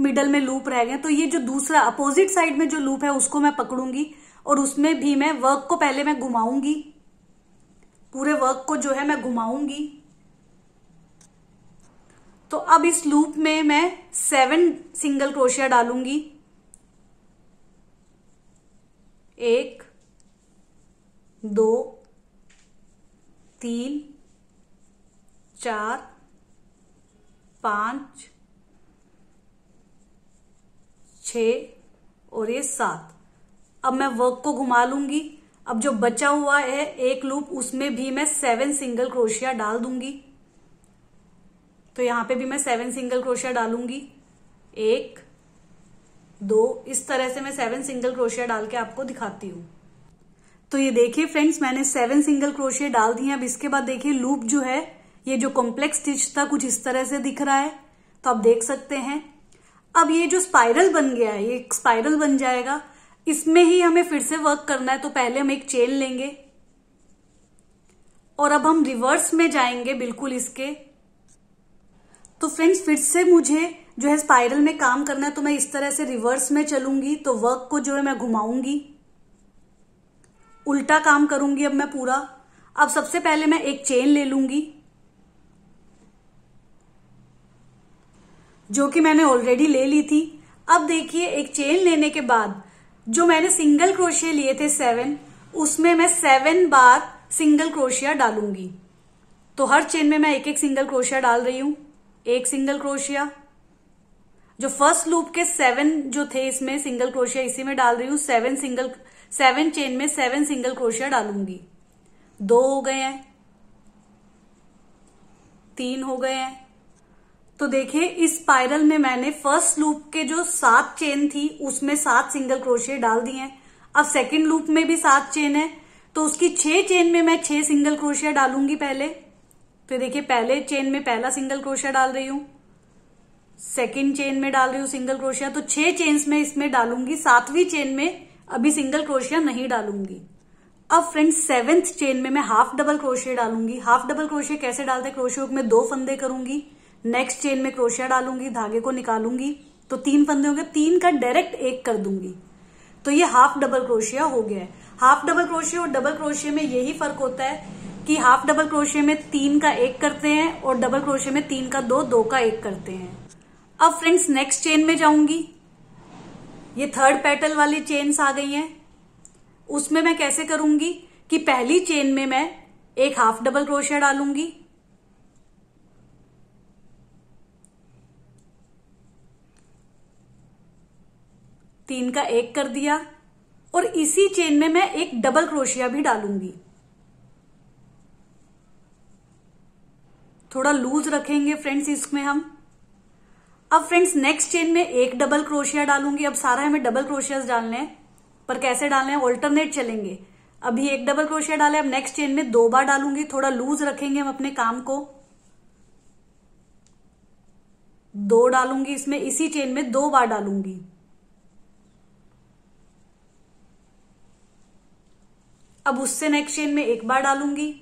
[SPEAKER 1] मिडल में लूप रह गए तो ये जो दूसरा अपोजिट साइड में जो लूप है उसको मैं पकड़ूंगी और उसमें भी मैं वर्क को पहले मैं घुमाऊंगी पूरे वर्क को जो है मैं घुमाऊंगी तो अब इस लूप में मैं सेवन सिंगल क्रोशिया डालूंगी एक दो तीन चार पाँच छ और ये सात अब मैं वर्क को घुमा लूंगी अब जो बचा हुआ है एक लूप उसमें भी मैं सेवन सिंगल क्रोशिया डाल दूंगी तो यहां पे भी मैं सेवन सिंगल क्रोशिया डालूंगी एक दो इस तरह से मैं सेवन सिंगल क्रोशिया डाल के आपको दिखाती हूं तो ये देखिए फ्रेंड्स मैंने सेवन सिंगल क्रोशिया डाल दिए अब इसके बाद देखिए लूप जो है ये जो कॉम्प्लेक्स स्टिच था कुछ इस तरह से दिख रहा है तो आप देख सकते हैं अब ये जो स्पाइरल बन गया है ये एक स्पाइरल बन जाएगा इसमें ही हमें फिर से वर्क करना है तो पहले हम एक चेन लेंगे और अब हम रिवर्स में जाएंगे बिल्कुल इसके तो फ्रेंड्स फिर से मुझे जो है स्पाइरल में काम करना है तो मैं इस तरह से रिवर्स में चलूंगी तो वर्क को जो है मैं घुमाऊंगी उल्टा काम करूंगी अब मैं पूरा अब सबसे पहले मैं एक चेन ले लूंगी जो कि मैंने ऑलरेडी ले ली थी अब देखिए एक चेन लेने के बाद जो मैंने सिंगल क्रोशिया लिए थे सेवन उसमें मैं सेवन बार सिंगल क्रोशिया डालूंगी तो हर चेन में मैं एक एक सिंगल क्रोशिया डाल रही हूं एक सिंगल क्रोशिया जो फर्स्ट लूप के सेवन जो थे इसमें सिंगल क्रोशिया इसी में डाल रही हूं सेवन सिंगल सेवन चेन में सेवन सिंगल क्रोशिया डालूंगी दो हो गए हैं तीन हो गए हैं तो देखिए इस स्पाइरल में मैंने फर्स्ट लूप के जो सात चेन थी उसमें सात सिंगल क्रोशिया डाल दिए हैं अब सेकंड लूप में भी सात चेन है तो उसकी छह चेन में मैं छह सिंगल क्रोशिया डालूंगी पहले तो देखिए पहले चेन में पहला सिंगल क्रोशिया डाल रही हूं सेकेंड चेन में डाल रही हूं सिंगल क्रोशिया तो छह चेन्स में इसमें डालूंगी सातवीं चेन में अभी सिंगल क्रोशिया नहीं डालूंगी अब फ्रेंड्स सेवेंथ चेन में मैं हाफ डबल क्रोशिया डालूंगी हाफ डबल क्रोशिया कैसे डालते क्रोशिया में दो फंदे करूंगी नेक्स्ट चेन में क्रोशिया डालूंगी धागे को निकालूंगी तो तीन फंदे होंगे तीन का डायरेक्ट एक कर दूंगी तो ये हाफ डबल क्रोशिया हो गया है हाफ डबल क्रोशिया और डबल क्रोशिया में यही फर्क होता है कि हाफ डबल क्रोशिया में तीन का एक करते हैं और डबल क्रोशिया में तीन का दो दो का एक करते हैं अब फ्रेंड्स नेक्स्ट चेन में जाऊंगी ये थर्ड पेटल वाली चेन्स आ गई हैं उसमें मैं कैसे करूंगी कि पहली चेन में मैं एक हाफ डबल क्रोशिया डालूंगी तीन का एक कर दिया और इसी चेन में मैं एक डबल क्रोशिया भी डालूंगी थोड़ा लूज रखेंगे फ्रेंड्स इसमें हम अब फ्रेंड्स नेक्स्ट चेन में एक डबल क्रोशिया डालूंगी अब सारा हमें डबल क्रोशिया डालने हैं पर कैसे डालने हैं ऑल्टरनेट चलेंगे अभी एक डबल क्रोशिया डाले अब नेक्स्ट चेन में दो बार डालूंगी थोड़ा लूज रखेंगे हम अपने काम को दो डालूंगी इसमें इसी चेन में दो बार डालूंगी अब उससे नेक्स्ट चेन में एक बार डालूंगी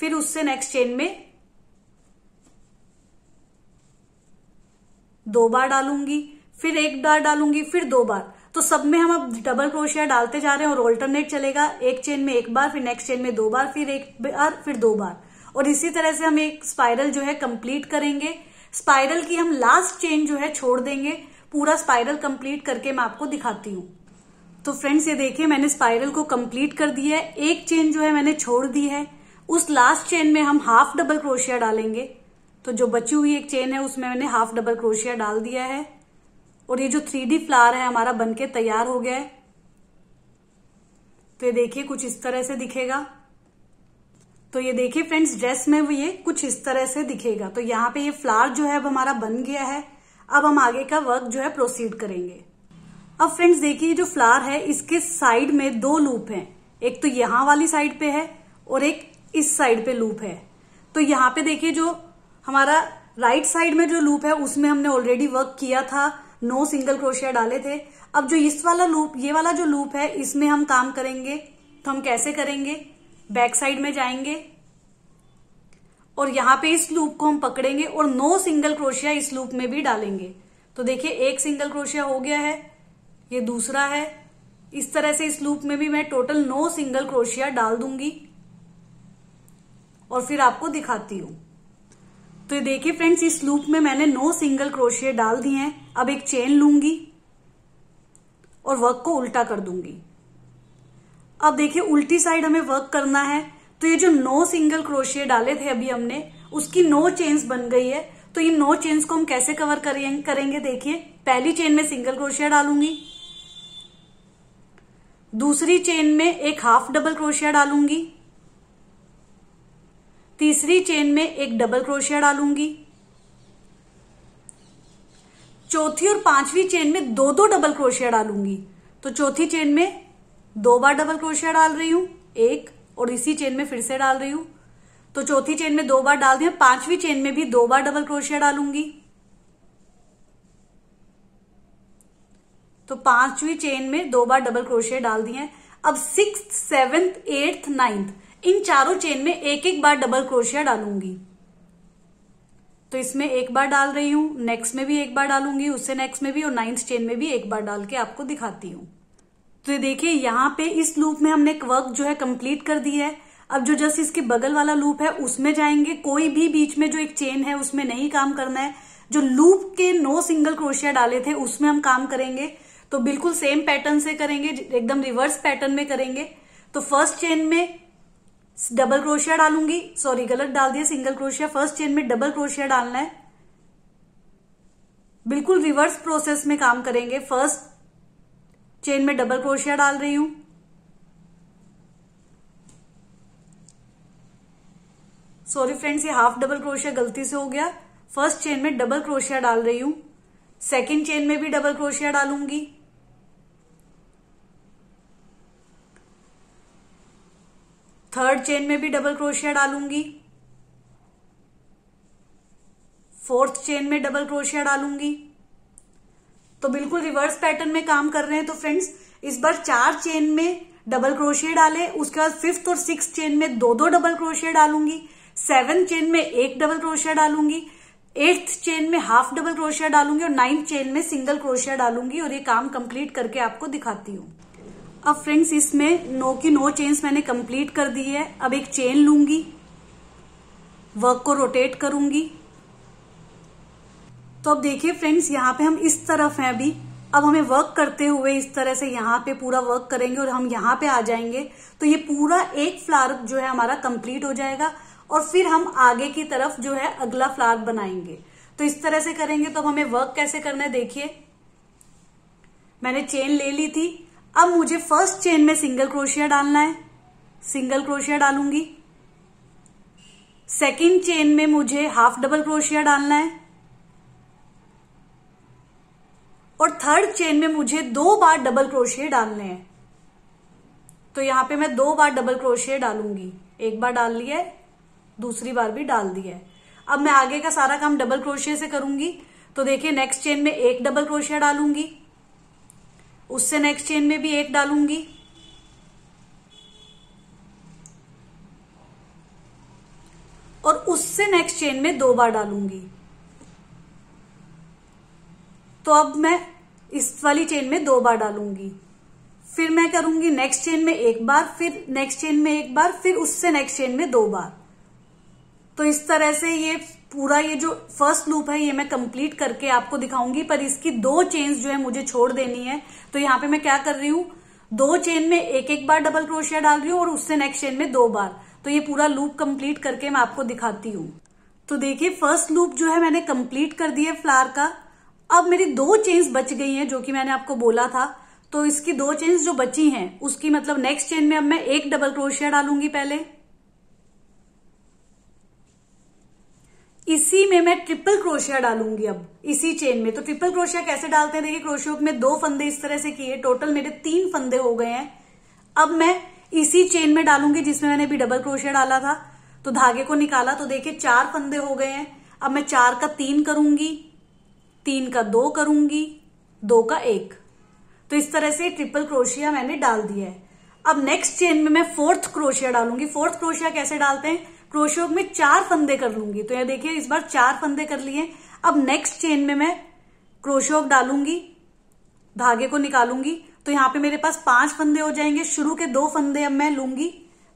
[SPEAKER 1] फिर उससे नेक्स्ट चेन में दो बार डालूंगी फिर एक बार डालूंगी फिर दो बार तो सब में हम अब डबल क्रोशिया डालते जा रहे हैं और ऑल्टरनेट चलेगा एक चेन में एक बार फिर नेक्स्ट चेन में दो बार फिर एक बार फिर दो बार और इसी तरह से हम एक स्पाइरल जो है कंप्लीट करेंगे स्पाइरल की हम लास्ट चेन जो है छोड़ देंगे पूरा स्पाइरल कंप्लीट करके मैं आपको दिखाती हूं तो फ्रेंड्स ये देखिए मैंने स्पाइरल को कंप्लीट कर दिया है एक चेन जो है मैंने छोड़ दी है उस लास्ट चेन में हम हाफ डबल क्रोशिया डालेंगे तो जो बची हुई एक चेन है उसमें मैंने हाफ डबल क्रोशिया डाल दिया है और ये जो थ्री डी फ्लावर है हमारा बनके तैयार हो गया है तो ये देखिए कुछ इस तरह से दिखेगा तो ये देखिए फ्रेंड्स ड्रेस में ये कुछ इस तरह से दिखेगा तो यहाँ पे ये फ्लावर जो है अब हमारा बन गया है अब हम आगे का वर्क जो है प्रोसीड करेंगे अब फ्रेंड्स देखिए जो फ्लावर है इसके साइड में दो लूप हैं एक तो यहां वाली साइड पे है और एक इस साइड पे लूप है तो यहाँ पे देखिए जो हमारा राइट साइड में जो लूप है उसमें हमने ऑलरेडी वर्क किया था नो सिंगल क्रोशिया डाले थे अब जो इस वाला लूप ये वाला जो लूप है इसमें हम काम करेंगे तो हम कैसे करेंगे बैक साइड में जाएंगे और यहां पे इस लूप को हम पकड़ेंगे और नो सिंगल क्रोशिया इस लूप में भी डालेंगे तो देखिए एक सिंगल क्रोशिया हो गया है ये दूसरा है इस तरह से इस लूप में भी मैं टोटल नो सिंगल क्रोशिया डाल दूंगी और फिर आपको दिखाती हूं तो ये देखिए फ्रेंड्स इस लूप में मैंने नो सिंगल क्रोशिये डाल दिए हैं अब एक चेन लूंगी और वर्क को उल्टा कर दूंगी अब देखिए उल्टी साइड हमें वर्क करना है तो ये जो नो सिंगल क्रोशिये डाले थे अभी हमने उसकी नो चेन्स बन गई है तो इन नो चेन्स को हम कैसे कवर करेंगे देखिए पहली चेन में सिंगल क्रोशिया डालूंगी दूसरी चेन में एक हाफ डबल क्रोशिया डालूंगी तीसरी चेन में एक डबल क्रोशिया डालूंगी चौथी और पांचवी चेन में दो दो डबल क्रोशिया डालूंगी तो चौथी चेन में दो बार डबल क्रोशिया डाल रही हूं एक और इसी चेन में फिर से डाल रही हूं तो चौथी चेन में दो बार डाल दिया पांचवी चेन में भी दो बार डबल क्रोशिया डालूंगी तो पांचवी चेन में दो बार डबल क्रोशिया डाल दिए अब सिक्स सेवेंथ एट्थ नाइन्थ इन चारों चेन में एक एक बार डबल क्रोशिया डालूंगी तो इसमें एक बार डाल रही हूं नेक्स्ट में भी एक बार डालूंगी उससे नेक्स्ट में भी और नाइन्थ चेन में भी एक बार डाल के आपको दिखाती हूँ तो देखिए यहां पे इस लूप में हमने एक वर्क जो है कंप्लीट कर दी है अब जो जस्ट इसके बगल वाला लूप है उसमें जाएंगे कोई भी बीच में जो एक चेन है उसमें नहीं काम करना है जो लूप के नो सिंगल क्रोशिया डाले थे उसमें हम काम करेंगे तो बिल्कुल सेम पैटर्न से करेंगे एकदम रिवर्स पैटर्न में करेंगे तो फर्स्ट चेन में डबल क्रोशिया डालूंगी सॉरी गलत डाल दिया सिंगल क्रोशिया फर्स्ट चेन में डबल क्रोशिया डालना है बिल्कुल रिवर्स प्रोसेस में काम करेंगे फर्स्ट चेन में डबल क्रोशिया डाल रही हूं सॉरी फ्रेंड्स ये हाफ डबल क्रोशिया गलती से हो गया फर्स्ट चेन में डबल क्रोशिया डाल रही हूं सेकेंड चेन में भी डबल क्रोशिया डालूंगी थर्ड चेन में भी डबल क्रोशिया डालूंगी फोर्थ चेन में डबल क्रोशिया डालूंगी तो बिल्कुल रिवर्स पैटर्न में काम कर रहे हैं तो फ्रेंड्स इस बार चार चेन में डबल क्रोशिया डाले उसके बाद फिफ्थ और सिक्स चेन में दो दो डबल क्रोशिया डालूंगी सेवन चेन में एक डबल क्रोशिया डालूंगी एट्थ चेन में हाफ डबल क्रोशिया डालूंगी और नाइन्थ चेन में सिंगल क्रोशिया डालूंगी और ये काम कंप्लीट करके आपको दिखाती हूँ अब फ्रेंड्स इसमें नो की नो चेन्स मैंने कंप्लीट कर दी है अब एक चेन लूंगी वर्क को रोटेट करूंगी तो अब देखिए फ्रेंड्स यहाँ पे हम इस तरफ हैं अभी अब हमें वर्क करते हुए इस तरह से यहाँ पे पूरा वर्क करेंगे और हम यहाँ पे आ जाएंगे तो ये पूरा एक फ्लावर जो है हमारा कंप्लीट हो जाएगा और फिर हम आगे की तरफ जो है अगला फ्लावर बनाएंगे तो इस तरह से करेंगे तो अब हमें वर्क कैसे करना है देखिए मैंने चेन ले ली थी अब मुझे फर्स्ट चेन में सिंगल क्रोशिया डालना है सिंगल क्रोशिया डालूंगी सेकेंड चेन में मुझे हाफ डबल क्रोशिया डालना है और थर्ड चेन में मुझे दो बार डबल क्रोशिया डालने हैं तो यहां पे मैं दो बार डबल क्रोशिया डालूंगी एक बार डाल लिया है दूसरी बार भी डाल दिया है अब मैं आगे का सारा काम डबल क्रोशिया से करूंगी तो देखिए नेक्स्ट चेन में एक डबल क्रोशिया डालूंगी उससे नेक्स्ट चेन में भी एक डालूंगी और उससे नेक्स्ट चेन में दो बार डालूंगी तो अब मैं इस वाली चेन में दो बार डालूंगी फिर मैं करूंगी नेक्स्ट चेन में एक बार फिर नेक्स्ट चेन में एक बार फिर उससे नेक्स्ट चेन में दो बार तो इस तरह से ये पूरा ये जो फर्स्ट लूप है ये मैं कंप्लीट करके आपको दिखाऊंगी पर इसकी दो चेन्स जो है मुझे छोड़ देनी है तो यहाँ पे मैं क्या कर रही हूँ दो चेन में एक एक बार डबल क्रोशिया डाल रही हूँ और उससे नेक्स्ट चेन में दो बार तो ये पूरा लूप कंप्लीट करके मैं आपको दिखाती हूँ तो देखिए फर्स्ट लूप जो है मैंने कंप्लीट कर दी है फ्लार का अब मेरी दो चेन्स बच गई हैं जो कि मैंने आपको बोला था तो इसकी दो चेन्स जो बची हैं उसकी मतलब नेक्स्ट चेन में अब मैं एक डबल क्रोशिया डालूंगी पहले इसी में मैं ट्रिपल क्रोशिया डालूंगी अब इसी चेन में तो ट्रिपल क्रोशिया कैसे डालते हैं देखिए क्रोशिया में दो फंदे इस तरह से किए टोटल मेरे तीन फंदे हो गए हैं अब मैं इसी चेन में डालूंगी जिसमें मैंने अभी डबल क्रोशिया डाला था तो धागे को निकाला तो देखिए चार फंदे हो गए हैं अब मैं चार का तीन करूंगी तीन का दो करूंगी दो का एक तो इस तरह से ट्रिपल क्रोशिया मैंने डाल दिया है अब नेक्स्ट चेन में मैं फोर्थ क्रोशिया डालूंगी फोर्थ क्रोशिया कैसे डालते हैं क्रोशोक में चार फंदे कर लूंगी तो ये देखिए इस बार चार फंदे कर लिए अब नेक्स्ट चेन में मैं क्रोशोक डालूंगी धागे को निकालूंगी तो यहां पे मेरे पास पांच फंदे हो जाएंगे शुरू के दो फंदे अब मैं लूंगी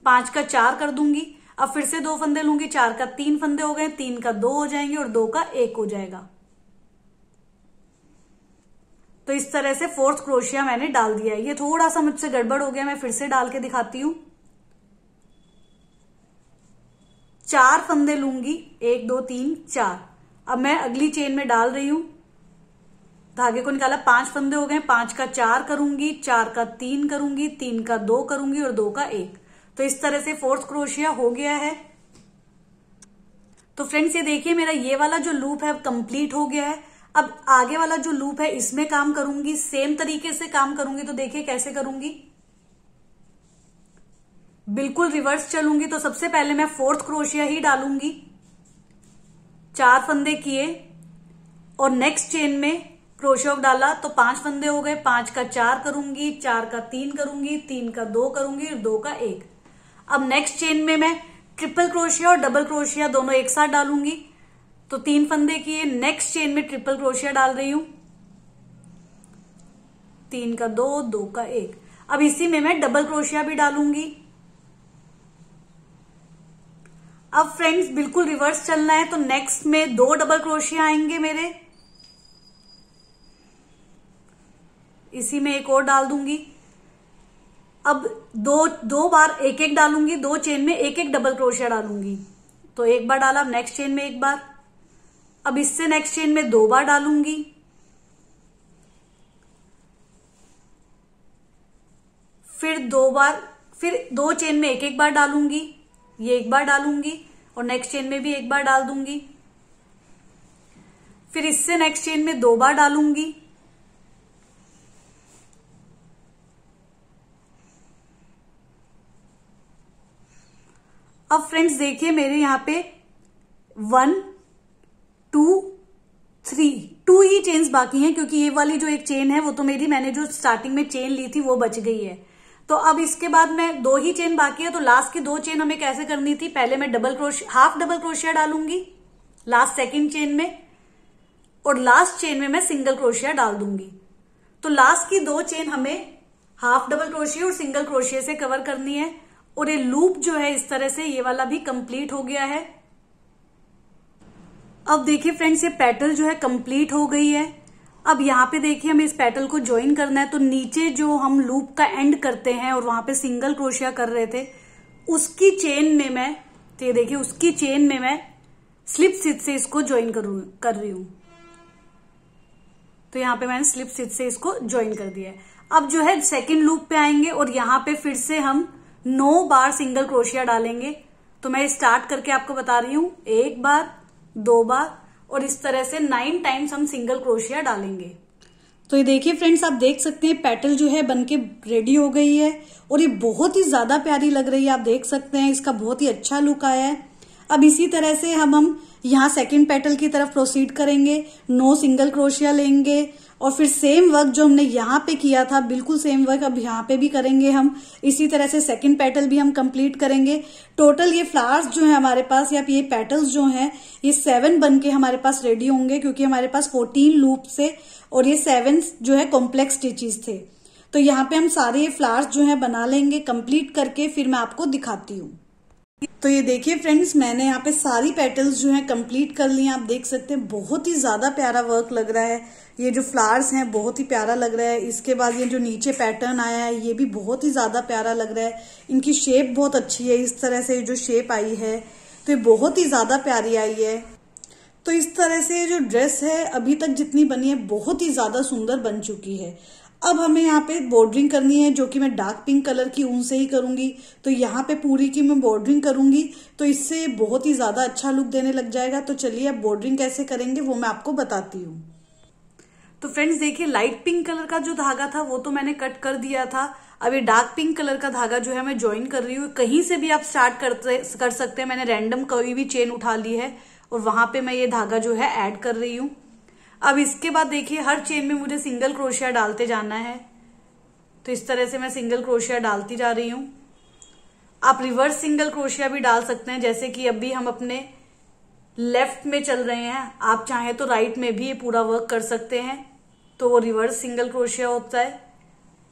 [SPEAKER 1] पांच का चार कर दूंगी अब फिर से दो फंदे लूंगी चार का तीन फंदे हो गए तीन का दो हो जाएंगे और दो का एक हो जाएगा तो इस तरह से फोर्थ क्रोशिया मैंने डाल दिया है ये थोड़ा सा मुझसे गड़बड़ हो गया मैं फिर से डाल के दिखाती हूं चार फंदे लूंगी एक दो तीन चार अब मैं अगली चेन में डाल रही हूं धागे को निकाला पांच फंदे हो गए पांच का चार करूंगी चार का तीन करूंगी तीन का दो करूंगी और दो का एक तो इस तरह से फोर्थ क्रोशिया हो गया है तो फ्रेंड्स ये देखिए मेरा ये वाला जो लूप है कंप्लीट हो गया है अब आगे वाला जो लूप है इसमें काम करूंगी सेम तरीके से काम करूंगी तो देखिए कैसे करूंगी बिल्कुल रिवर्स चलूंगी तो सबसे पहले मैं फोर्थ क्रोशिया ही डालूंगी चार फंदे किए और नेक्स्ट चेन में क्रोशिया डाला तो पांच फंदे हो गए पांच का चार करूंगी चार का तीन करूंगी तीन का दो करूंगी और दो का एक अब नेक्स्ट चेन में मैं ट्रिपल क्रोशिया और डबल क्रोशिया दोनों एक साथ डालूंगी तो तीन फंदे किए नेक्स्ट चेन में ट्रिपल क्रोशिया डाल रही हूं तीन का दो दो का एक अब इसी में मैं डबल क्रोशिया भी डालूंगी अब फ्रेंड्स बिल्कुल रिवर्स चलना है तो नेक्स्ट में दो डबल क्रोशिया आएंगे मेरे इसी में एक और डाल दूंगी अब दो दो बार एक एक डालूंगी दो चेन में एक एक डबल क्रोशिया डालूंगी तो एक बार डाला अब नेक्स्ट चेन में एक बार अब इससे नेक्स्ट चेन में दो बार डालूंगी फिर दो बार फिर दो चेन में एक एक बार डालूंगी ये एक बार डालूंगी और नेक्स्ट चेन में भी एक बार डाल दूंगी फिर इससे नेक्स्ट चेन में दो बार डालूंगी अब फ्रेंड्स देखिए मेरे यहां पे वन टू थ्री टू ही चेन्स बाकी हैं क्योंकि ये वाली जो एक चेन है वो तो मेरी मैंने जो स्टार्टिंग में चेन ली थी वो बच गई है तो अब इसके बाद मैं दो ही चेन बाकी है तो लास्ट की दो चेन हमें कैसे करनी थी पहले मैं double crochet half double crochet डालूंगी लास्ट सेकेंड चेन में और लास्ट चेन में मैं सिंगल क्रोशिया डाल दूंगी तो लास्ट की दो चेन हमें हाफ डबल क्रोशिया और सिंगल क्रोशिया से कवर करनी है और ये लूप जो है इस तरह से ये वाला भी कंप्लीट हो गया है अब देखिए फ्रेंड्स ये पैटर्न जो है कंप्लीट हो गई है अब यहाँ पे देखिए हमें इस पेटल को ज्वाइन करना है तो नीचे जो हम लूप का एंड करते हैं और वहां पे सिंगल क्रोशिया कर रहे थे उसकी चेन में मैं तो ये देखिए उसकी चेन में मैं स्लिप सिथ से इसको ज्वाइन करू कर रही हूं तो यहाँ पे मैंने स्लिप सिथ से इसको ज्वाइन कर दिया है अब जो है सेकेंड लूप पे आएंगे और यहां पे फिर से हम नौ बार सिंगल क्रोशिया डालेंगे तो मैं स्टार्ट करके आपको बता रही हूं एक बार दो बार और इस तरह से नाइन टाइम्स हम सिंगल क्रोशिया डालेंगे तो ये देखिए फ्रेंड्स आप देख सकते हैं पेटल जो है बनके रेडी हो गई है और ये बहुत ही ज्यादा प्यारी लग रही है आप देख सकते हैं इसका बहुत ही अच्छा लुक आया है अब इसी तरह से हम हम यहाँ सेकेंड पेटल की तरफ प्रोसीड करेंगे नो सिंगल क्रोशिया लेंगे और फिर सेम वर्क जो हमने यहाँ पे किया था बिल्कुल सेम वर्क अब यहाँ पे भी करेंगे हम इसी तरह से सेकंड पेटल भी हम कंप्लीट करेंगे टोटल ये फ्लावर्स जो है हमारे पास या ये पेटल्स जो हैं ये सेवन बन के हमारे पास रेडी होंगे क्योंकि हमारे पास फोर्टीन लूप से और ये सेवन जो है कॉम्प्लेक्स स्टिचेज थे तो यहाँ पे हम सारे ये फ्लावर्स जो है बना लेंगे कंप्लीट करके फिर मैं आपको दिखाती हूँ तो ये देखिए फ्रेंड्स मैंने यहाँ पे सारी पेटल्स जो हैं कंप्लीट कर ली आप देख सकते हैं बहुत ही ज़्यादा प्यारा वर्क लग रहा है ये जो फ्लावर्स हैं बहुत ही प्यारा लग रहा है इसके बाद ये जो नीचे पैटर्न आया है ये भी बहुत ही ज़्यादा प्यारा लग रहा है इनकी शेप बहुत अच्छी है इस तरह से जो शेप आई है तो ये बहुत ही ज़्यादा प्यारी आई है तो इस तरह से जो ड्रेस है अभी तक जितनी बनी है बहुत ही ज़्यादा सुंदर बन चुकी है अब हमें यहाँ पे बॉर्डरिंग करनी है जो कि मैं डार्क पिंक कलर की ऊन से ही करूंगी तो यहाँ पे पूरी की मैं बॉर्डरिंग करूंगी तो इससे बहुत ही ज़्यादा अच्छा लुक देने लग जाएगा तो चलिए अब बॉर्डरिंग कैसे करेंगे वो मैं आपको बताती हूँ तो फ्रेंड्स देखिए लाइट पिंक कलर का जो धागा था वो तो मैंने कट कर दिया था अब ये डार्क पिंक कलर का धागा जो है मैं ज्वाइन कर रही हूँ कहीं से भी आप स्टार्ट करते कर सकते हैं मैंने रैंडम कोई भी चेन उठा ली है और वहां पे मैं ये धागा जो है ऐड कर रही हूँ अब इसके बाद देखिए हर चेन में मुझे सिंगल क्रोशिया डालते जाना है तो इस तरह से मैं सिंगल क्रोशिया डालती जा रही हूं आप रिवर्स सिंगल क्रोशिया भी डाल सकते हैं जैसे कि अभी हम अपने लेफ्ट में चल रहे हैं आप चाहे तो राइट में भी ये पूरा वर्क कर सकते हैं तो वो रिवर्स सिंगल क्रोशिया होता है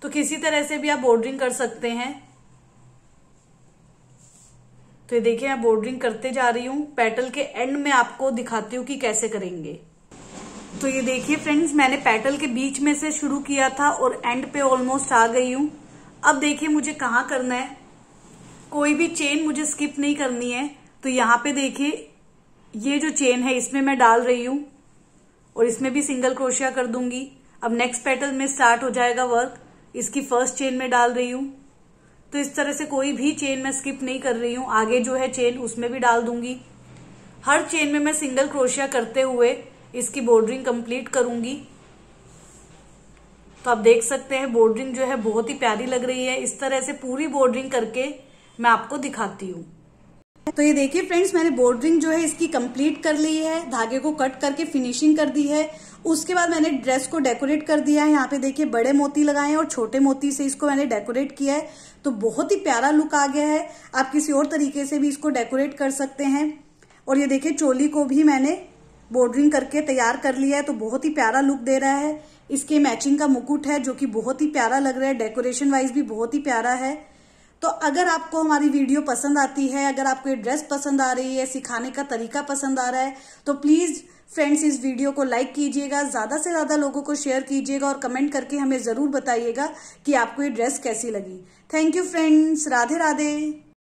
[SPEAKER 1] तो किसी तरह से भी आप बोर्डरिंग कर सकते हैं तो ये देखिए मैं बोर्डरिंग करते जा रही हूं पेटल के एंड में आपको दिखाती हूँ कि कैसे करेंगे तो ये देखिए फ्रेंड्स मैंने पेटल के बीच में से शुरू किया था और एंड पे ऑलमोस्ट आ गई हूं अब देखिए मुझे कहाँ करना है कोई भी चेन मुझे स्किप नहीं करनी है तो यहां पे देखिए ये जो चेन है इसमें मैं डाल रही हूँ और इसमें भी सिंगल क्रोशिया कर दूंगी अब नेक्स्ट पेटल में स्टार्ट हो जाएगा वर्क इसकी फर्स्ट चेन में डाल रही हूँ तो इस तरह से कोई भी चेन मैं स्किप नहीं कर रही हूँ आगे जो है चेन उसमें भी डाल दूंगी हर चेन में मैं सिंगल क्रोशिया करते हुए इसकी बॉर्डरिंग कंप्लीट करूंगी तो आप देख सकते हैं बॉर्डरिंग जो है बहुत ही प्यारी लग रही है इस तरह से पूरी बॉर्डरिंग करके मैं आपको दिखाती हूँ तो ये देखिए फ्रेंड्स मैंने बॉर्डरिंग जो है इसकी कंप्लीट कर ली है धागे को कट करके फिनिशिंग कर दी है उसके बाद मैंने ड्रेस को डेकोरेट कर दिया है यहाँ पे देखिए बड़े मोती लगाए हैं और छोटे मोती से इसको मैंने डेकोरेट किया है तो बहुत ही प्यारा लुक आ गया है आप किसी और तरीके से भी इसको डेकोरेट कर सकते हैं और ये देखिए चोली को भी मैंने बॉर्डरिंग करके तैयार कर लिया है तो बहुत ही प्यारा लुक दे रहा है इसके मैचिंग का मुकुट है जो कि बहुत ही प्यारा लग रहा है डेकोरेशन वाइज भी बहुत ही प्यारा है तो अगर आपको हमारी वीडियो पसंद आती है अगर आपको ये ड्रेस पसंद आ रही है सिखाने का तरीका पसंद आ रहा है तो प्लीज़ फ्रेंड्स इस वीडियो को लाइक कीजिएगा ज़्यादा से ज़्यादा लोगों को शेयर कीजिएगा और कमेंट करके हमें ज़रूर बताइएगा कि आपको ये ड्रेस कैसी लगी thank you friends Radhe Radhe